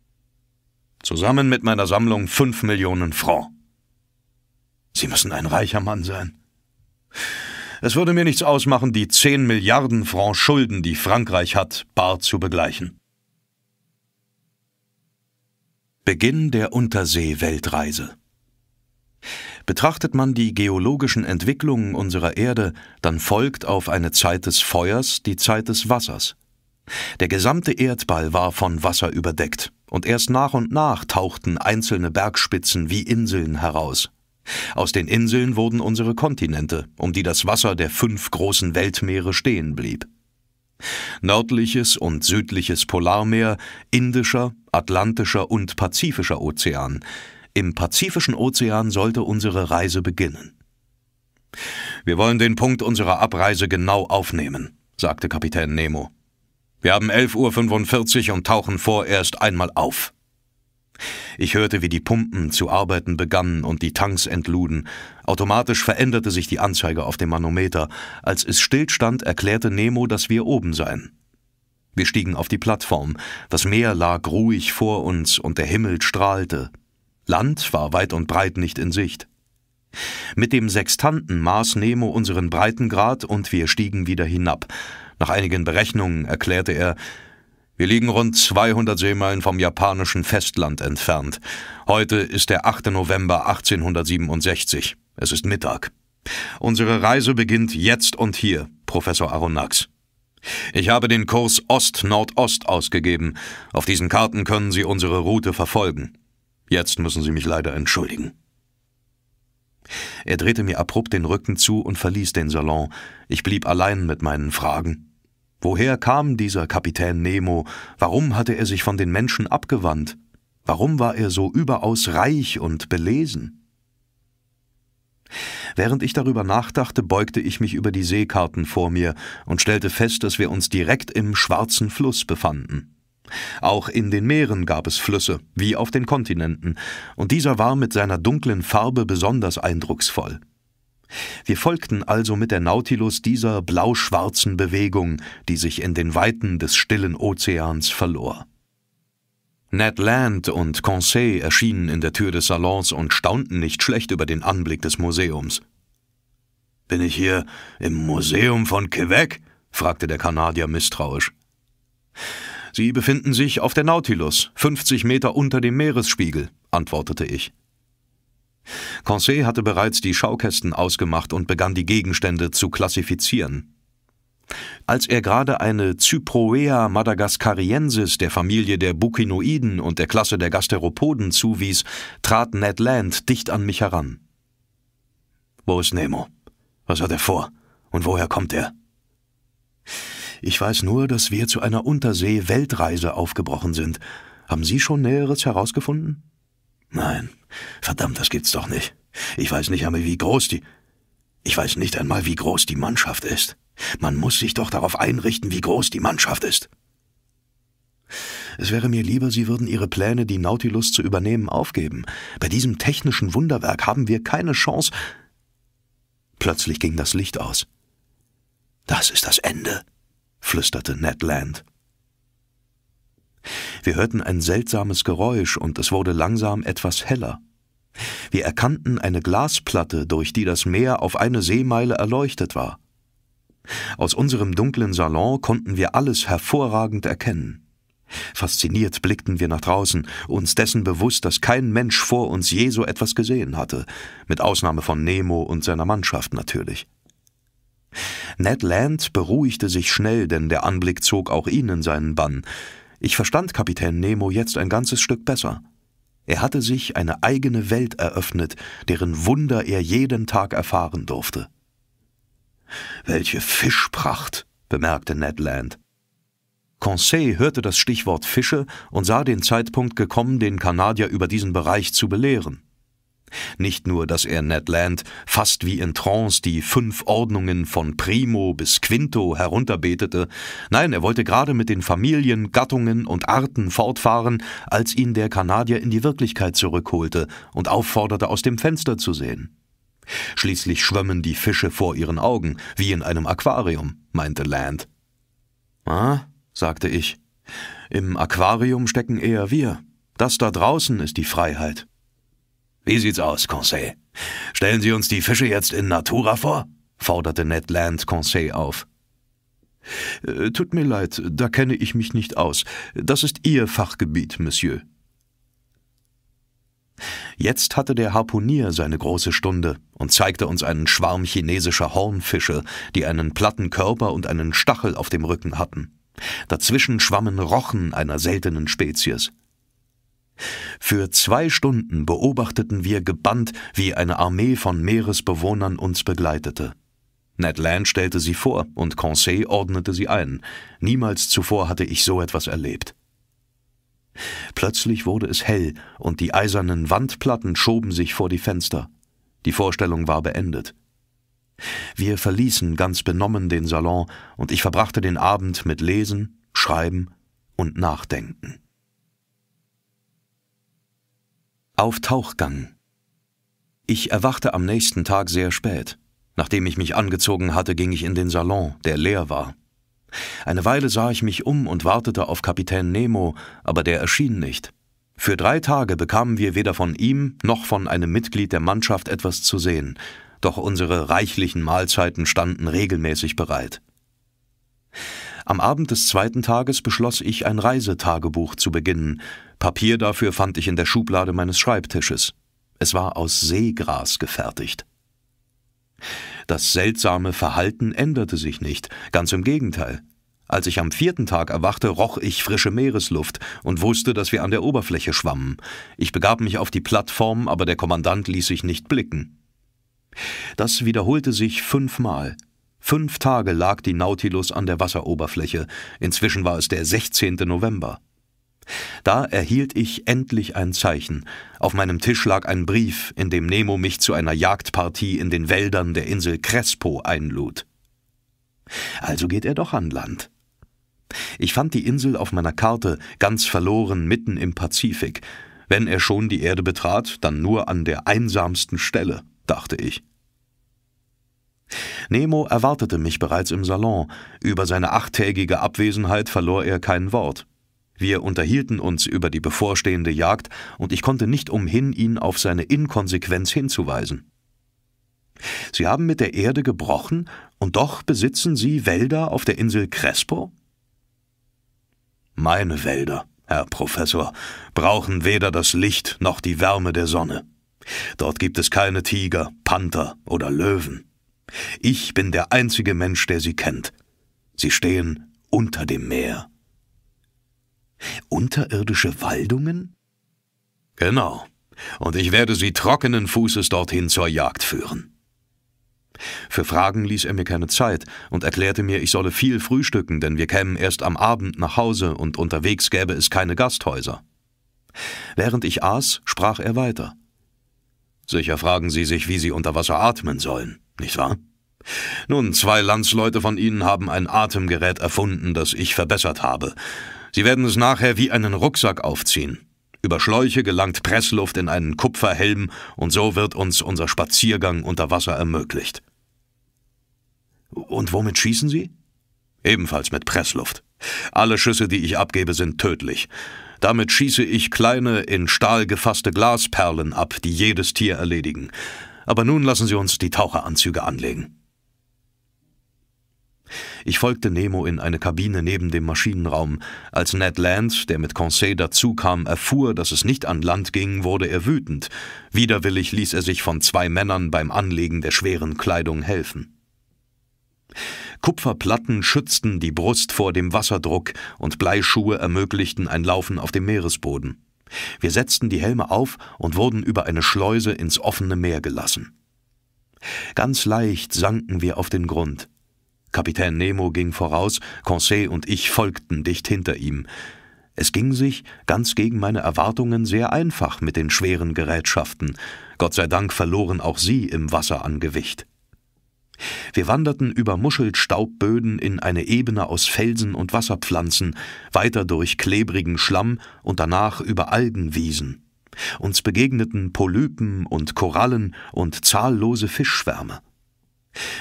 Zusammen mit meiner Sammlung fünf Millionen Franc. Sie müssen ein reicher Mann sein. Es würde mir nichts ausmachen, die zehn Milliarden Franc Schulden, die Frankreich hat, bar zu begleichen. Beginn der Untersee-Weltreise Betrachtet man die geologischen Entwicklungen unserer Erde, dann folgt auf eine Zeit des Feuers die Zeit des Wassers. Der gesamte Erdball war von Wasser überdeckt, und erst nach und nach tauchten einzelne Bergspitzen wie Inseln heraus. Aus den Inseln wurden unsere Kontinente, um die das Wasser der fünf großen Weltmeere stehen blieb. Nördliches und südliches Polarmeer, Indischer, Atlantischer und Pazifischer Ozean, im Pazifischen Ozean sollte unsere Reise beginnen. Wir wollen den Punkt unserer Abreise genau aufnehmen, sagte Kapitän Nemo. Wir haben 11.45 Uhr und tauchen vorerst einmal auf. Ich hörte, wie die Pumpen zu arbeiten begannen und die Tanks entluden. Automatisch veränderte sich die Anzeige auf dem Manometer. Als es stillstand, erklärte Nemo, dass wir oben seien. Wir stiegen auf die Plattform. Das Meer lag ruhig vor uns und der Himmel strahlte. Land war weit und breit nicht in Sicht. Mit dem Sextanten maß Nemo unseren Breitengrad und wir stiegen wieder hinab. Nach einigen Berechnungen erklärte er, wir liegen rund 200 Seemeilen vom japanischen Festland entfernt. Heute ist der 8. November 1867. Es ist Mittag. Unsere Reise beginnt jetzt und hier, Professor Aronnax. Ich habe den Kurs Ost-Nordost ausgegeben. Auf diesen Karten können Sie unsere Route verfolgen. Jetzt müssen Sie mich leider entschuldigen. Er drehte mir abrupt den Rücken zu und verließ den Salon. Ich blieb allein mit meinen Fragen. Woher kam dieser Kapitän Nemo? Warum hatte er sich von den Menschen abgewandt? Warum war er so überaus reich und belesen? Während ich darüber nachdachte, beugte ich mich über die Seekarten vor mir und stellte fest, dass wir uns direkt im Schwarzen Fluss befanden. Auch in den Meeren gab es Flüsse, wie auf den Kontinenten, und dieser war mit seiner dunklen Farbe besonders eindrucksvoll. Wir folgten also mit der Nautilus dieser blauschwarzen Bewegung, die sich in den Weiten des stillen Ozeans verlor. Ned Land und Conseil erschienen in der Tür des Salons und staunten nicht schlecht über den Anblick des Museums. Bin ich hier im Museum von Quebec? fragte der Kanadier misstrauisch. Sie befinden sich auf der Nautilus, 50 Meter unter dem Meeresspiegel, antwortete ich. Conseil hatte bereits die Schaukästen ausgemacht und begann die Gegenstände zu klassifizieren. Als er gerade eine Cyproea madagascariensis der Familie der Bukinoiden und der Klasse der Gasteropoden zuwies, trat Ned Land dicht an mich heran. Wo ist Nemo? Was hat er vor? Und woher kommt er? Ich weiß nur, dass wir zu einer Untersee-Weltreise aufgebrochen sind. Haben Sie schon Näheres herausgefunden? Nein. Verdammt, das gibt's doch nicht. Ich weiß nicht einmal, wie groß die... Ich weiß nicht einmal, wie groß die Mannschaft ist. Man muss sich doch darauf einrichten, wie groß die Mannschaft ist. Es wäre mir lieber, Sie würden Ihre Pläne, die Nautilus zu übernehmen, aufgeben. Bei diesem technischen Wunderwerk haben wir keine Chance. Plötzlich ging das Licht aus. Das ist das Ende, flüsterte Ned Land. Wir hörten ein seltsames Geräusch und es wurde langsam etwas heller. Wir erkannten eine Glasplatte, durch die das Meer auf eine Seemeile erleuchtet war. Aus unserem dunklen Salon konnten wir alles hervorragend erkennen. Fasziniert blickten wir nach draußen, uns dessen bewusst, dass kein Mensch vor uns je so etwas gesehen hatte, mit Ausnahme von Nemo und seiner Mannschaft natürlich. Ned Land beruhigte sich schnell, denn der Anblick zog auch ihn in seinen Bann. Ich verstand Kapitän Nemo jetzt ein ganzes Stück besser. Er hatte sich eine eigene Welt eröffnet, deren Wunder er jeden Tag erfahren durfte. Welche Fischpracht, bemerkte Ned Land. Conseil hörte das Stichwort Fische und sah den Zeitpunkt gekommen, den Kanadier über diesen Bereich zu belehren. Nicht nur, dass er Ned Land fast wie in Trance die fünf Ordnungen von Primo bis Quinto herunterbetete, nein, er wollte gerade mit den Familien, Gattungen und Arten fortfahren, als ihn der Kanadier in die Wirklichkeit zurückholte und aufforderte, aus dem Fenster zu sehen. Schließlich schwömmen die Fische vor ihren Augen, wie in einem Aquarium, meinte Land. Ah, sagte ich, im Aquarium stecken eher wir. Das da draußen ist die Freiheit. Wie sieht's aus, Conseil? Stellen Sie uns die Fische jetzt in Natura vor? forderte Ned Land Conseil auf. Äh, tut mir leid, da kenne ich mich nicht aus. Das ist Ihr Fachgebiet, Monsieur. Jetzt hatte der Harpunier seine große Stunde und zeigte uns einen Schwarm chinesischer Hornfische, die einen platten Körper und einen Stachel auf dem Rücken hatten. Dazwischen schwammen Rochen einer seltenen Spezies. Für zwei Stunden beobachteten wir gebannt, wie eine Armee von Meeresbewohnern uns begleitete. Ned Land stellte sie vor und Conseil ordnete sie ein. Niemals zuvor hatte ich so etwas erlebt. Plötzlich wurde es hell und die eisernen Wandplatten schoben sich vor die Fenster. Die Vorstellung war beendet. Wir verließen ganz benommen den Salon und ich verbrachte den Abend mit Lesen, Schreiben und Nachdenken. Auf Tauchgang. Ich erwachte am nächsten Tag sehr spät. Nachdem ich mich angezogen hatte, ging ich in den Salon, der leer war. Eine Weile sah ich mich um und wartete auf Kapitän Nemo, aber der erschien nicht. Für drei Tage bekamen wir weder von ihm noch von einem Mitglied der Mannschaft etwas zu sehen, doch unsere reichlichen Mahlzeiten standen regelmäßig bereit. Am Abend des zweiten Tages beschloss ich, ein Reisetagebuch zu beginnen, Papier dafür fand ich in der Schublade meines Schreibtisches. Es war aus Seegras gefertigt. Das seltsame Verhalten änderte sich nicht, ganz im Gegenteil. Als ich am vierten Tag erwachte, roch ich frische Meeresluft und wusste, dass wir an der Oberfläche schwammen. Ich begab mich auf die Plattform, aber der Kommandant ließ sich nicht blicken. Das wiederholte sich fünfmal. Fünf Tage lag die Nautilus an der Wasseroberfläche. Inzwischen war es der 16. November. Da erhielt ich endlich ein Zeichen. Auf meinem Tisch lag ein Brief, in dem Nemo mich zu einer Jagdpartie in den Wäldern der Insel Crespo einlud. Also geht er doch an Land. Ich fand die Insel auf meiner Karte ganz verloren mitten im Pazifik. Wenn er schon die Erde betrat, dann nur an der einsamsten Stelle, dachte ich. Nemo erwartete mich bereits im Salon. Über seine achttägige Abwesenheit verlor er kein Wort. Wir unterhielten uns über die bevorstehende Jagd, und ich konnte nicht umhin, ihn auf seine Inkonsequenz hinzuweisen. Sie haben mit der Erde gebrochen, und doch besitzen Sie Wälder auf der Insel Crespo? Meine Wälder, Herr Professor, brauchen weder das Licht noch die Wärme der Sonne. Dort gibt es keine Tiger, Panther oder Löwen. Ich bin der einzige Mensch, der sie kennt. Sie stehen unter dem Meer. Unterirdische Waldungen? Genau. Und ich werde sie trockenen Fußes dorthin zur Jagd führen. Für Fragen ließ er mir keine Zeit und erklärte mir, ich solle viel frühstücken, denn wir kämen erst am Abend nach Hause und unterwegs gäbe es keine Gasthäuser. Während ich aß, sprach er weiter. Sicher fragen Sie sich, wie Sie unter Wasser atmen sollen, nicht wahr? Nun, zwei Landsleute von Ihnen haben ein Atemgerät erfunden, das ich verbessert habe. Sie werden es nachher wie einen Rucksack aufziehen. Über Schläuche gelangt Pressluft in einen Kupferhelm und so wird uns unser Spaziergang unter Wasser ermöglicht. Und womit schießen Sie? Ebenfalls mit Pressluft. Alle Schüsse, die ich abgebe, sind tödlich. Damit schieße ich kleine, in Stahl gefasste Glasperlen ab, die jedes Tier erledigen. Aber nun lassen Sie uns die Taucheranzüge anlegen. Ich folgte Nemo in eine Kabine neben dem Maschinenraum. Als Ned Land, der mit Conseil dazukam, erfuhr, dass es nicht an Land ging, wurde er wütend. Widerwillig ließ er sich von zwei Männern beim Anlegen der schweren Kleidung helfen. Kupferplatten schützten die Brust vor dem Wasserdruck und Bleischuhe ermöglichten ein Laufen auf dem Meeresboden. Wir setzten die Helme auf und wurden über eine Schleuse ins offene Meer gelassen. Ganz leicht sanken wir auf den Grund. Kapitän Nemo ging voraus, Conseil und ich folgten dicht hinter ihm. Es ging sich, ganz gegen meine Erwartungen, sehr einfach mit den schweren Gerätschaften. Gott sei Dank verloren auch sie im Wasser an Gewicht. Wir wanderten über Muschelstaubböden in eine Ebene aus Felsen und Wasserpflanzen, weiter durch klebrigen Schlamm und danach über Algenwiesen. Uns begegneten Polypen und Korallen und zahllose Fischschwärme.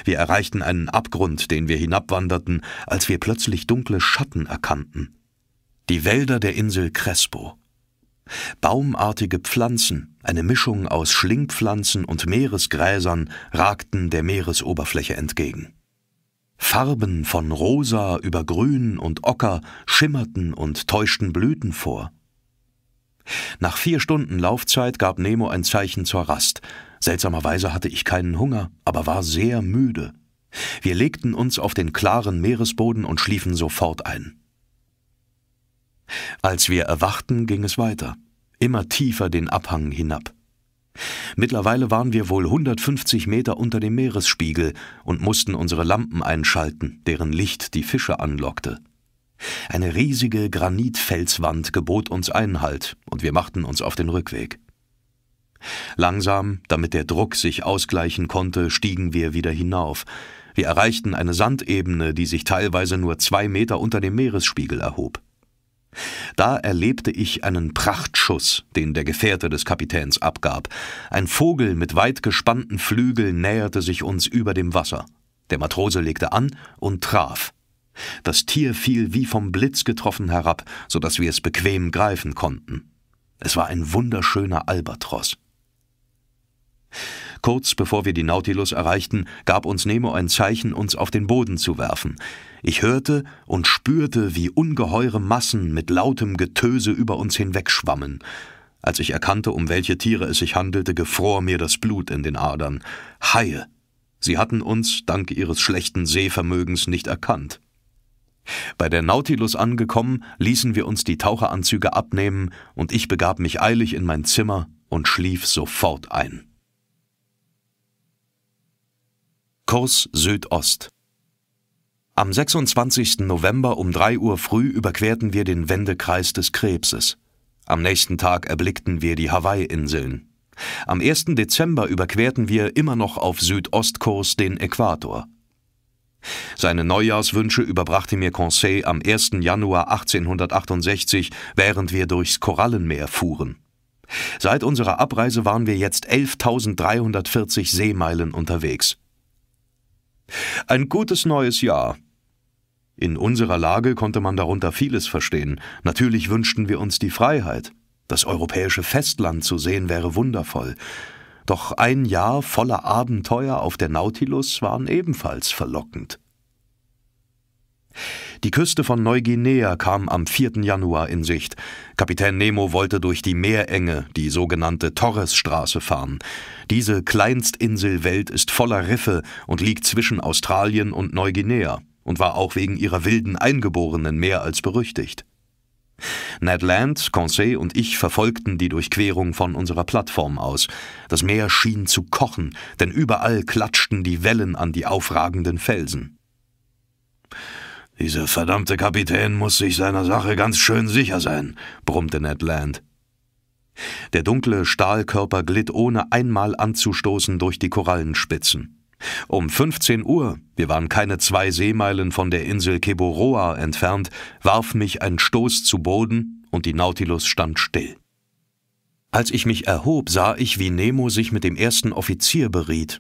Wir erreichten einen Abgrund, den wir hinabwanderten, als wir plötzlich dunkle Schatten erkannten. Die Wälder der Insel Crespo. Baumartige Pflanzen, eine Mischung aus Schlingpflanzen und Meeresgräsern, ragten der Meeresoberfläche entgegen. Farben von Rosa über Grün und Ocker schimmerten und täuschten Blüten vor. Nach vier Stunden Laufzeit gab Nemo ein Zeichen zur Rast, Seltsamerweise hatte ich keinen Hunger, aber war sehr müde. Wir legten uns auf den klaren Meeresboden und schliefen sofort ein. Als wir erwachten, ging es weiter, immer tiefer den Abhang hinab. Mittlerweile waren wir wohl 150 Meter unter dem Meeresspiegel und mussten unsere Lampen einschalten, deren Licht die Fische anlockte. Eine riesige Granitfelswand gebot uns Einhalt, und wir machten uns auf den Rückweg. Langsam, damit der Druck sich ausgleichen konnte, stiegen wir wieder hinauf. Wir erreichten eine Sandebene, die sich teilweise nur zwei Meter unter dem Meeresspiegel erhob. Da erlebte ich einen Prachtschuss, den der Gefährte des Kapitäns abgab. Ein Vogel mit weit gespannten Flügeln näherte sich uns über dem Wasser. Der Matrose legte an und traf. Das Tier fiel wie vom Blitz getroffen herab, so dass wir es bequem greifen konnten. Es war ein wunderschöner Albatros. Kurz bevor wir die Nautilus erreichten, gab uns Nemo ein Zeichen, uns auf den Boden zu werfen. Ich hörte und spürte, wie ungeheure Massen mit lautem Getöse über uns hinwegschwammen. Als ich erkannte, um welche Tiere es sich handelte, gefror mir das Blut in den Adern. Haie. Sie hatten uns, dank ihres schlechten Sehvermögens, nicht erkannt. Bei der Nautilus angekommen, ließen wir uns die Taucheranzüge abnehmen, und ich begab mich eilig in mein Zimmer und schlief sofort ein. Kurs Südost. Am 26. November um 3 Uhr früh überquerten wir den Wendekreis des Krebses. Am nächsten Tag erblickten wir die Hawaii-Inseln. Am 1. Dezember überquerten wir immer noch auf Südostkurs den Äquator. Seine Neujahrswünsche überbrachte mir Conseil am 1. Januar 1868, während wir durchs Korallenmeer fuhren. Seit unserer Abreise waren wir jetzt 11.340 Seemeilen unterwegs. Ein gutes neues Jahr. In unserer Lage konnte man darunter vieles verstehen. Natürlich wünschten wir uns die Freiheit. Das europäische Festland zu sehen wäre wundervoll. Doch ein Jahr voller Abenteuer auf der Nautilus waren ebenfalls verlockend. Die Küste von Neuguinea kam am 4. Januar in Sicht. Kapitän Nemo wollte durch die Meerenge, die sogenannte Torresstraße, fahren. Diese Kleinstinselwelt ist voller Riffe und liegt zwischen Australien und Neuguinea und war auch wegen ihrer wilden Eingeborenen mehr als berüchtigt. Ned Land, Conseil und ich verfolgten die Durchquerung von unserer Plattform aus. Das Meer schien zu kochen, denn überall klatschten die Wellen an die aufragenden Felsen. Dieser verdammte Kapitän muss sich seiner Sache ganz schön sicher sein, brummte Ned Land. Der dunkle Stahlkörper glitt ohne einmal anzustoßen durch die Korallenspitzen. Um 15 Uhr, wir waren keine zwei Seemeilen von der Insel Keboroa entfernt, warf mich ein Stoß zu Boden und die Nautilus stand still. Als ich mich erhob, sah ich, wie Nemo sich mit dem ersten Offizier beriet.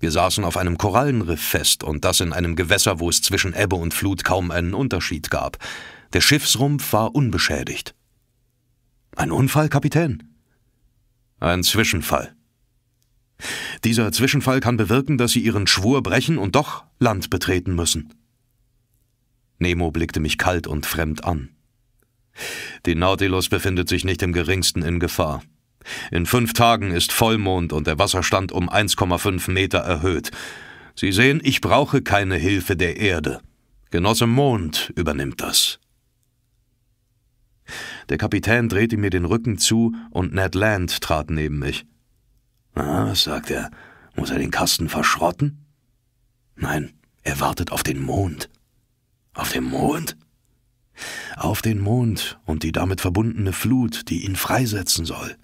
Wir saßen auf einem Korallenriff fest und das in einem Gewässer, wo es zwischen Ebbe und Flut kaum einen Unterschied gab. Der Schiffsrumpf war unbeschädigt. Ein Unfall, Kapitän? Ein Zwischenfall. Dieser Zwischenfall kann bewirken, dass Sie Ihren Schwur brechen und doch Land betreten müssen. Nemo blickte mich kalt und fremd an. Die Nautilus befindet sich nicht im geringsten in Gefahr. In fünf Tagen ist Vollmond und der Wasserstand um 1,5 Meter erhöht. Sie sehen, ich brauche keine Hilfe der Erde. Genosse Mond übernimmt das. Der Kapitän drehte mir den Rücken zu und Ned Land trat neben mich. Ah, was sagt er? Muss er den Kasten verschrotten? Nein, er wartet auf den Mond. Auf den Mond? Auf den Mond und die damit verbundene Flut, die ihn freisetzen soll.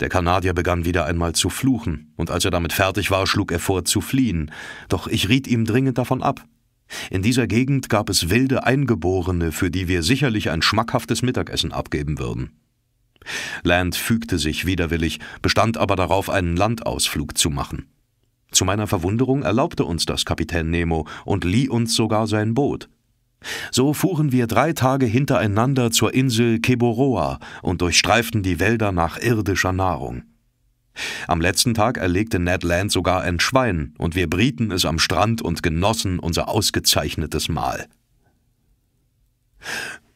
Der Kanadier begann wieder einmal zu fluchen, und als er damit fertig war, schlug er vor, zu fliehen, doch ich riet ihm dringend davon ab. In dieser Gegend gab es wilde Eingeborene, für die wir sicherlich ein schmackhaftes Mittagessen abgeben würden. Land fügte sich widerwillig, bestand aber darauf, einen Landausflug zu machen. Zu meiner Verwunderung erlaubte uns das Kapitän Nemo und lieh uns sogar sein Boot. So fuhren wir drei Tage hintereinander zur Insel Keboroa und durchstreiften die Wälder nach irdischer Nahrung. Am letzten Tag erlegte Ned Land sogar ein Schwein, und wir brieten es am Strand und genossen unser ausgezeichnetes Mahl.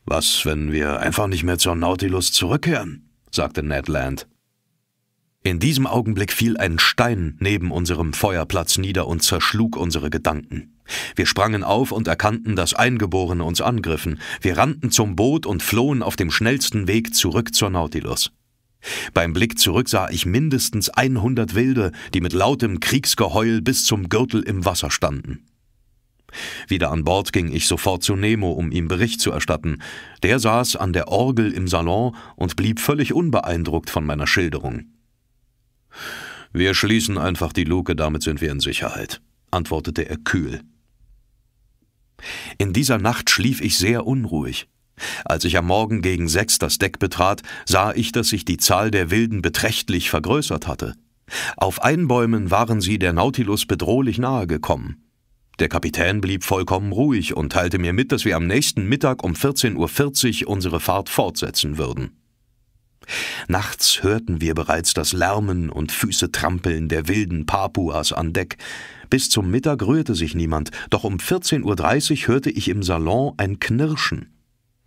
Was, wenn wir einfach nicht mehr zur Nautilus zurückkehren? sagte Ned Land. In diesem Augenblick fiel ein Stein neben unserem Feuerplatz nieder und zerschlug unsere Gedanken. Wir sprangen auf und erkannten, dass Eingeborene uns angriffen. Wir rannten zum Boot und flohen auf dem schnellsten Weg zurück zur Nautilus. Beim Blick zurück sah ich mindestens 100 Wilde, die mit lautem Kriegsgeheul bis zum Gürtel im Wasser standen. Wieder an Bord ging ich sofort zu Nemo, um ihm Bericht zu erstatten. Der saß an der Orgel im Salon und blieb völlig unbeeindruckt von meiner Schilderung. Wir schließen einfach die Luke, damit sind wir in Sicherheit, antwortete er kühl. In dieser Nacht schlief ich sehr unruhig. Als ich am Morgen gegen sechs das Deck betrat, sah ich, dass sich die Zahl der Wilden beträchtlich vergrößert hatte. Auf Einbäumen waren sie der Nautilus bedrohlich nahe gekommen. Der Kapitän blieb vollkommen ruhig und teilte mir mit, dass wir am nächsten Mittag um 14.40 Uhr unsere Fahrt fortsetzen würden. Nachts hörten wir bereits das Lärmen und Füße trampeln der wilden Papuas an Deck. Bis zum Mittag rührte sich niemand, doch um 14.30 Uhr hörte ich im Salon ein Knirschen.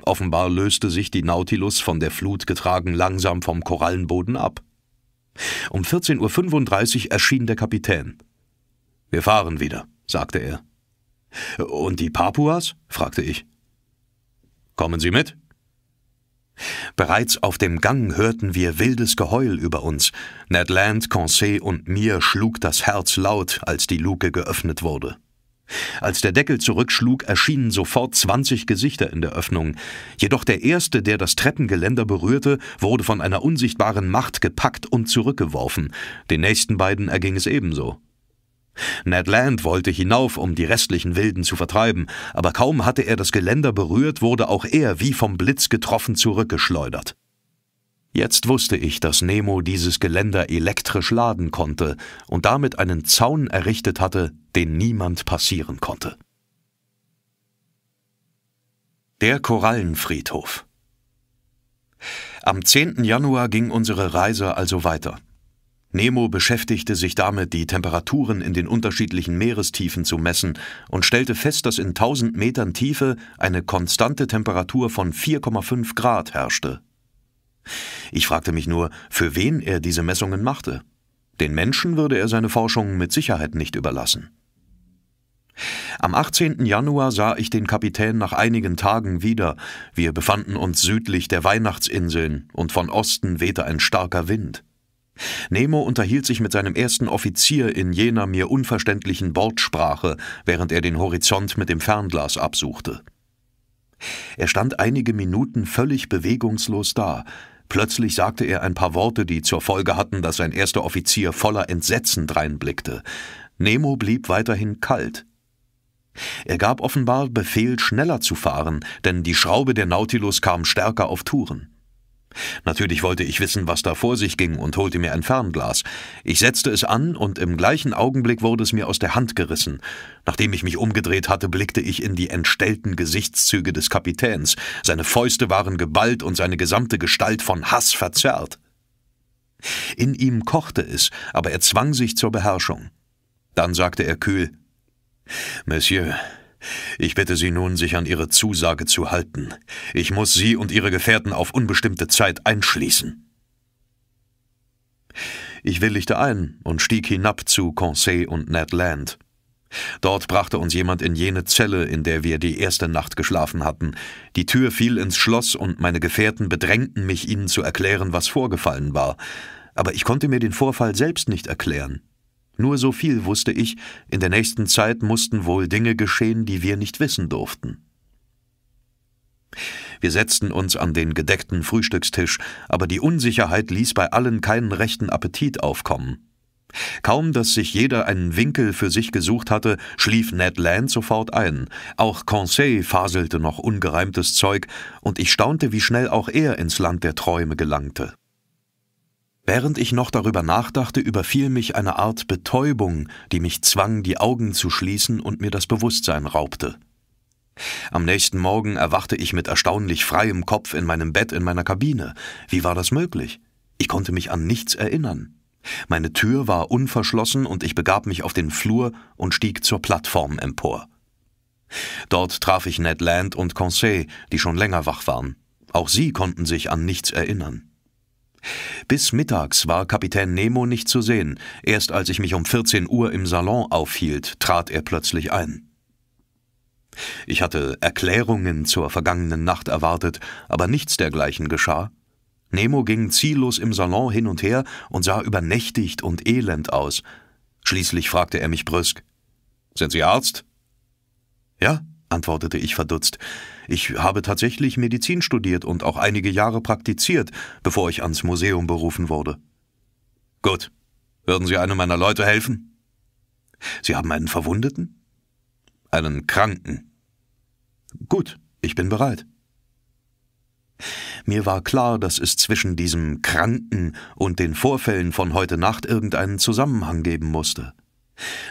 Offenbar löste sich die Nautilus von der Flut getragen langsam vom Korallenboden ab. Um 14.35 Uhr erschien der Kapitän. Wir fahren wieder, sagte er. Und die Papuas? fragte ich. Kommen Sie mit? Bereits auf dem Gang hörten wir wildes Geheul über uns. Ned Land, Conseil und mir schlug das Herz laut, als die Luke geöffnet wurde. Als der Deckel zurückschlug, erschienen sofort 20 Gesichter in der Öffnung. Jedoch der erste, der das Treppengeländer berührte, wurde von einer unsichtbaren Macht gepackt und zurückgeworfen. Den nächsten beiden erging es ebenso. Ned Land wollte hinauf, um die restlichen Wilden zu vertreiben, aber kaum hatte er das Geländer berührt, wurde auch er wie vom Blitz getroffen zurückgeschleudert. Jetzt wusste ich, dass Nemo dieses Geländer elektrisch laden konnte und damit einen Zaun errichtet hatte, den niemand passieren konnte. Der Korallenfriedhof Am 10. Januar ging unsere Reise also weiter. Nemo beschäftigte sich damit, die Temperaturen in den unterschiedlichen Meerestiefen zu messen und stellte fest, dass in 1000 Metern Tiefe eine konstante Temperatur von 4,5 Grad herrschte, ich fragte mich nur, für wen er diese Messungen machte. Den Menschen würde er seine Forschungen mit Sicherheit nicht überlassen. Am 18. Januar sah ich den Kapitän nach einigen Tagen wieder. Wir befanden uns südlich der Weihnachtsinseln und von Osten wehte ein starker Wind. Nemo unterhielt sich mit seinem ersten Offizier in jener mir unverständlichen Wortsprache, während er den Horizont mit dem Fernglas absuchte. Er stand einige Minuten völlig bewegungslos da, Plötzlich sagte er ein paar Worte, die zur Folge hatten, dass sein erster Offizier voller Entsetzen dreinblickte. Nemo blieb weiterhin kalt. Er gab offenbar Befehl, schneller zu fahren, denn die Schraube der Nautilus kam stärker auf Touren. Natürlich wollte ich wissen, was da vor sich ging und holte mir ein Fernglas. Ich setzte es an und im gleichen Augenblick wurde es mir aus der Hand gerissen. Nachdem ich mich umgedreht hatte, blickte ich in die entstellten Gesichtszüge des Kapitäns. Seine Fäuste waren geballt und seine gesamte Gestalt von Hass verzerrt. In ihm kochte es, aber er zwang sich zur Beherrschung. Dann sagte er kühl: Monsieur, ich bitte Sie nun, sich an Ihre Zusage zu halten. Ich muss Sie und Ihre Gefährten auf unbestimmte Zeit einschließen. Ich willigte ein und stieg hinab zu Conseil und Ned Land. Dort brachte uns jemand in jene Zelle, in der wir die erste Nacht geschlafen hatten. Die Tür fiel ins Schloss und meine Gefährten bedrängten mich, ihnen zu erklären, was vorgefallen war. Aber ich konnte mir den Vorfall selbst nicht erklären. Nur so viel wusste ich, in der nächsten Zeit mussten wohl Dinge geschehen, die wir nicht wissen durften. Wir setzten uns an den gedeckten Frühstückstisch, aber die Unsicherheit ließ bei allen keinen rechten Appetit aufkommen. Kaum, dass sich jeder einen Winkel für sich gesucht hatte, schlief Ned Land sofort ein. Auch Conseil faselte noch ungereimtes Zeug, und ich staunte, wie schnell auch er ins Land der Träume gelangte. Während ich noch darüber nachdachte, überfiel mich eine Art Betäubung, die mich zwang, die Augen zu schließen und mir das Bewusstsein raubte. Am nächsten Morgen erwachte ich mit erstaunlich freiem Kopf in meinem Bett in meiner Kabine. Wie war das möglich? Ich konnte mich an nichts erinnern. Meine Tür war unverschlossen und ich begab mich auf den Flur und stieg zur Plattform empor. Dort traf ich Ned Land und Conseil, die schon länger wach waren. Auch sie konnten sich an nichts erinnern. Bis mittags war Kapitän Nemo nicht zu sehen. Erst als ich mich um 14 Uhr im Salon aufhielt, trat er plötzlich ein. Ich hatte Erklärungen zur vergangenen Nacht erwartet, aber nichts dergleichen geschah. Nemo ging ziellos im Salon hin und her und sah übernächtigt und elend aus. Schließlich fragte er mich brüsk: Sind Sie Arzt? Ja, antwortete ich verdutzt. Ich habe tatsächlich Medizin studiert und auch einige Jahre praktiziert, bevor ich ans Museum berufen wurde. Gut. Würden Sie einem meiner Leute helfen? Sie haben einen Verwundeten? Einen Kranken. Gut, ich bin bereit. Mir war klar, dass es zwischen diesem Kranken und den Vorfällen von heute Nacht irgendeinen Zusammenhang geben musste.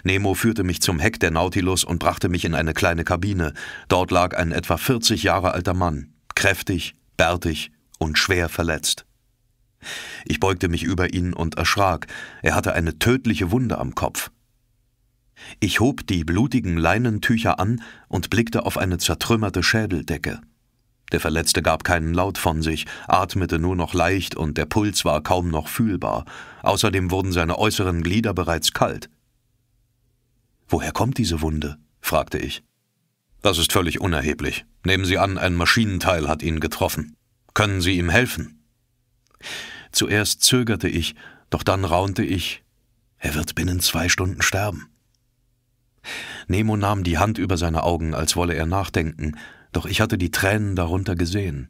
Nemo führte mich zum Heck der Nautilus und brachte mich in eine kleine Kabine. Dort lag ein etwa 40 Jahre alter Mann, kräftig, bärtig und schwer verletzt. Ich beugte mich über ihn und erschrak. Er hatte eine tödliche Wunde am Kopf. Ich hob die blutigen Leinentücher an und blickte auf eine zertrümmerte Schädeldecke. Der Verletzte gab keinen Laut von sich, atmete nur noch leicht und der Puls war kaum noch fühlbar. Außerdem wurden seine äußeren Glieder bereits kalt. Woher kommt diese Wunde? fragte ich. Das ist völlig unerheblich. Nehmen Sie an, ein Maschinenteil hat ihn getroffen. Können Sie ihm helfen? Zuerst zögerte ich, doch dann raunte ich, er wird binnen zwei Stunden sterben. Nemo nahm die Hand über seine Augen, als wolle er nachdenken, doch ich hatte die Tränen darunter gesehen.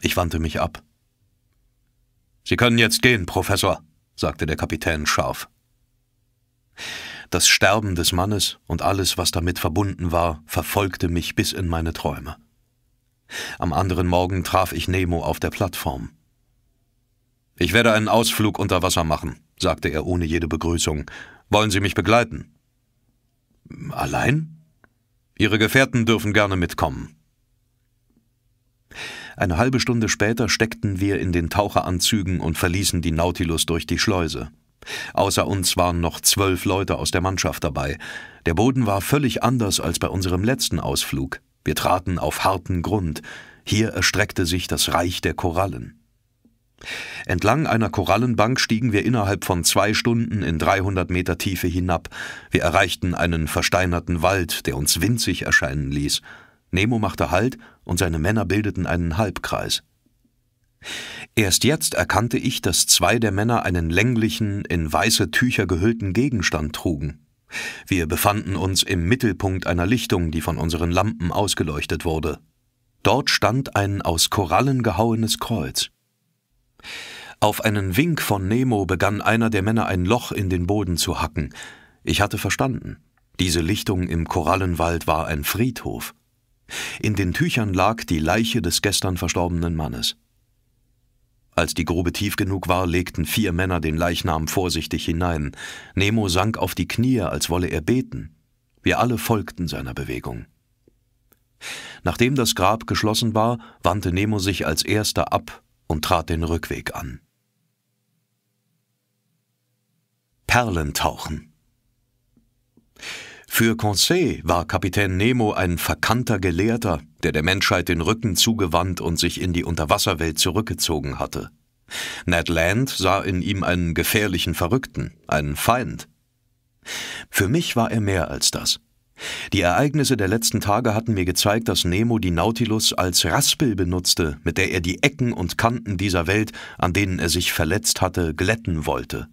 Ich wandte mich ab. Sie können jetzt gehen, Professor, sagte der Kapitän scharf. Das Sterben des Mannes und alles, was damit verbunden war, verfolgte mich bis in meine Träume. Am anderen Morgen traf ich Nemo auf der Plattform. Ich werde einen Ausflug unter Wasser machen, sagte er ohne jede Begrüßung. Wollen Sie mich begleiten? Allein? Ihre Gefährten dürfen gerne mitkommen. Eine halbe Stunde später steckten wir in den Taucheranzügen und verließen die Nautilus durch die Schleuse. Außer uns waren noch zwölf Leute aus der Mannschaft dabei. Der Boden war völlig anders als bei unserem letzten Ausflug. Wir traten auf harten Grund. Hier erstreckte sich das Reich der Korallen. Entlang einer Korallenbank stiegen wir innerhalb von zwei Stunden in 300 Meter Tiefe hinab. Wir erreichten einen versteinerten Wald, der uns winzig erscheinen ließ. Nemo machte Halt und seine Männer bildeten einen Halbkreis. Erst jetzt erkannte ich, dass zwei der Männer einen länglichen, in weiße Tücher gehüllten Gegenstand trugen. Wir befanden uns im Mittelpunkt einer Lichtung, die von unseren Lampen ausgeleuchtet wurde. Dort stand ein aus Korallen gehauenes Kreuz. Auf einen Wink von Nemo begann einer der Männer ein Loch in den Boden zu hacken. Ich hatte verstanden. Diese Lichtung im Korallenwald war ein Friedhof. In den Tüchern lag die Leiche des gestern verstorbenen Mannes. Als die Grube tief genug war, legten vier Männer den Leichnam vorsichtig hinein. Nemo sank auf die Knie, als wolle er beten. Wir alle folgten seiner Bewegung. Nachdem das Grab geschlossen war, wandte Nemo sich als erster ab und trat den Rückweg an. Perlentauchen für Conseil war Kapitän Nemo ein verkannter Gelehrter, der der Menschheit den Rücken zugewandt und sich in die Unterwasserwelt zurückgezogen hatte. Ned Land sah in ihm einen gefährlichen Verrückten, einen Feind. Für mich war er mehr als das. Die Ereignisse der letzten Tage hatten mir gezeigt, dass Nemo die Nautilus als Raspel benutzte, mit der er die Ecken und Kanten dieser Welt, an denen er sich verletzt hatte, glätten wollte.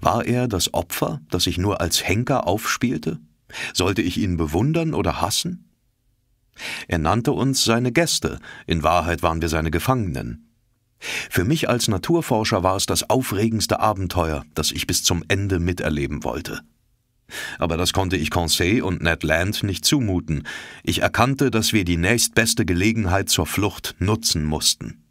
War er das Opfer, das ich nur als Henker aufspielte? Sollte ich ihn bewundern oder hassen? Er nannte uns seine Gäste, in Wahrheit waren wir seine Gefangenen. Für mich als Naturforscher war es das aufregendste Abenteuer, das ich bis zum Ende miterleben wollte. Aber das konnte ich Conseil und Ned Land nicht zumuten. Ich erkannte, dass wir die nächstbeste Gelegenheit zur Flucht nutzen mussten.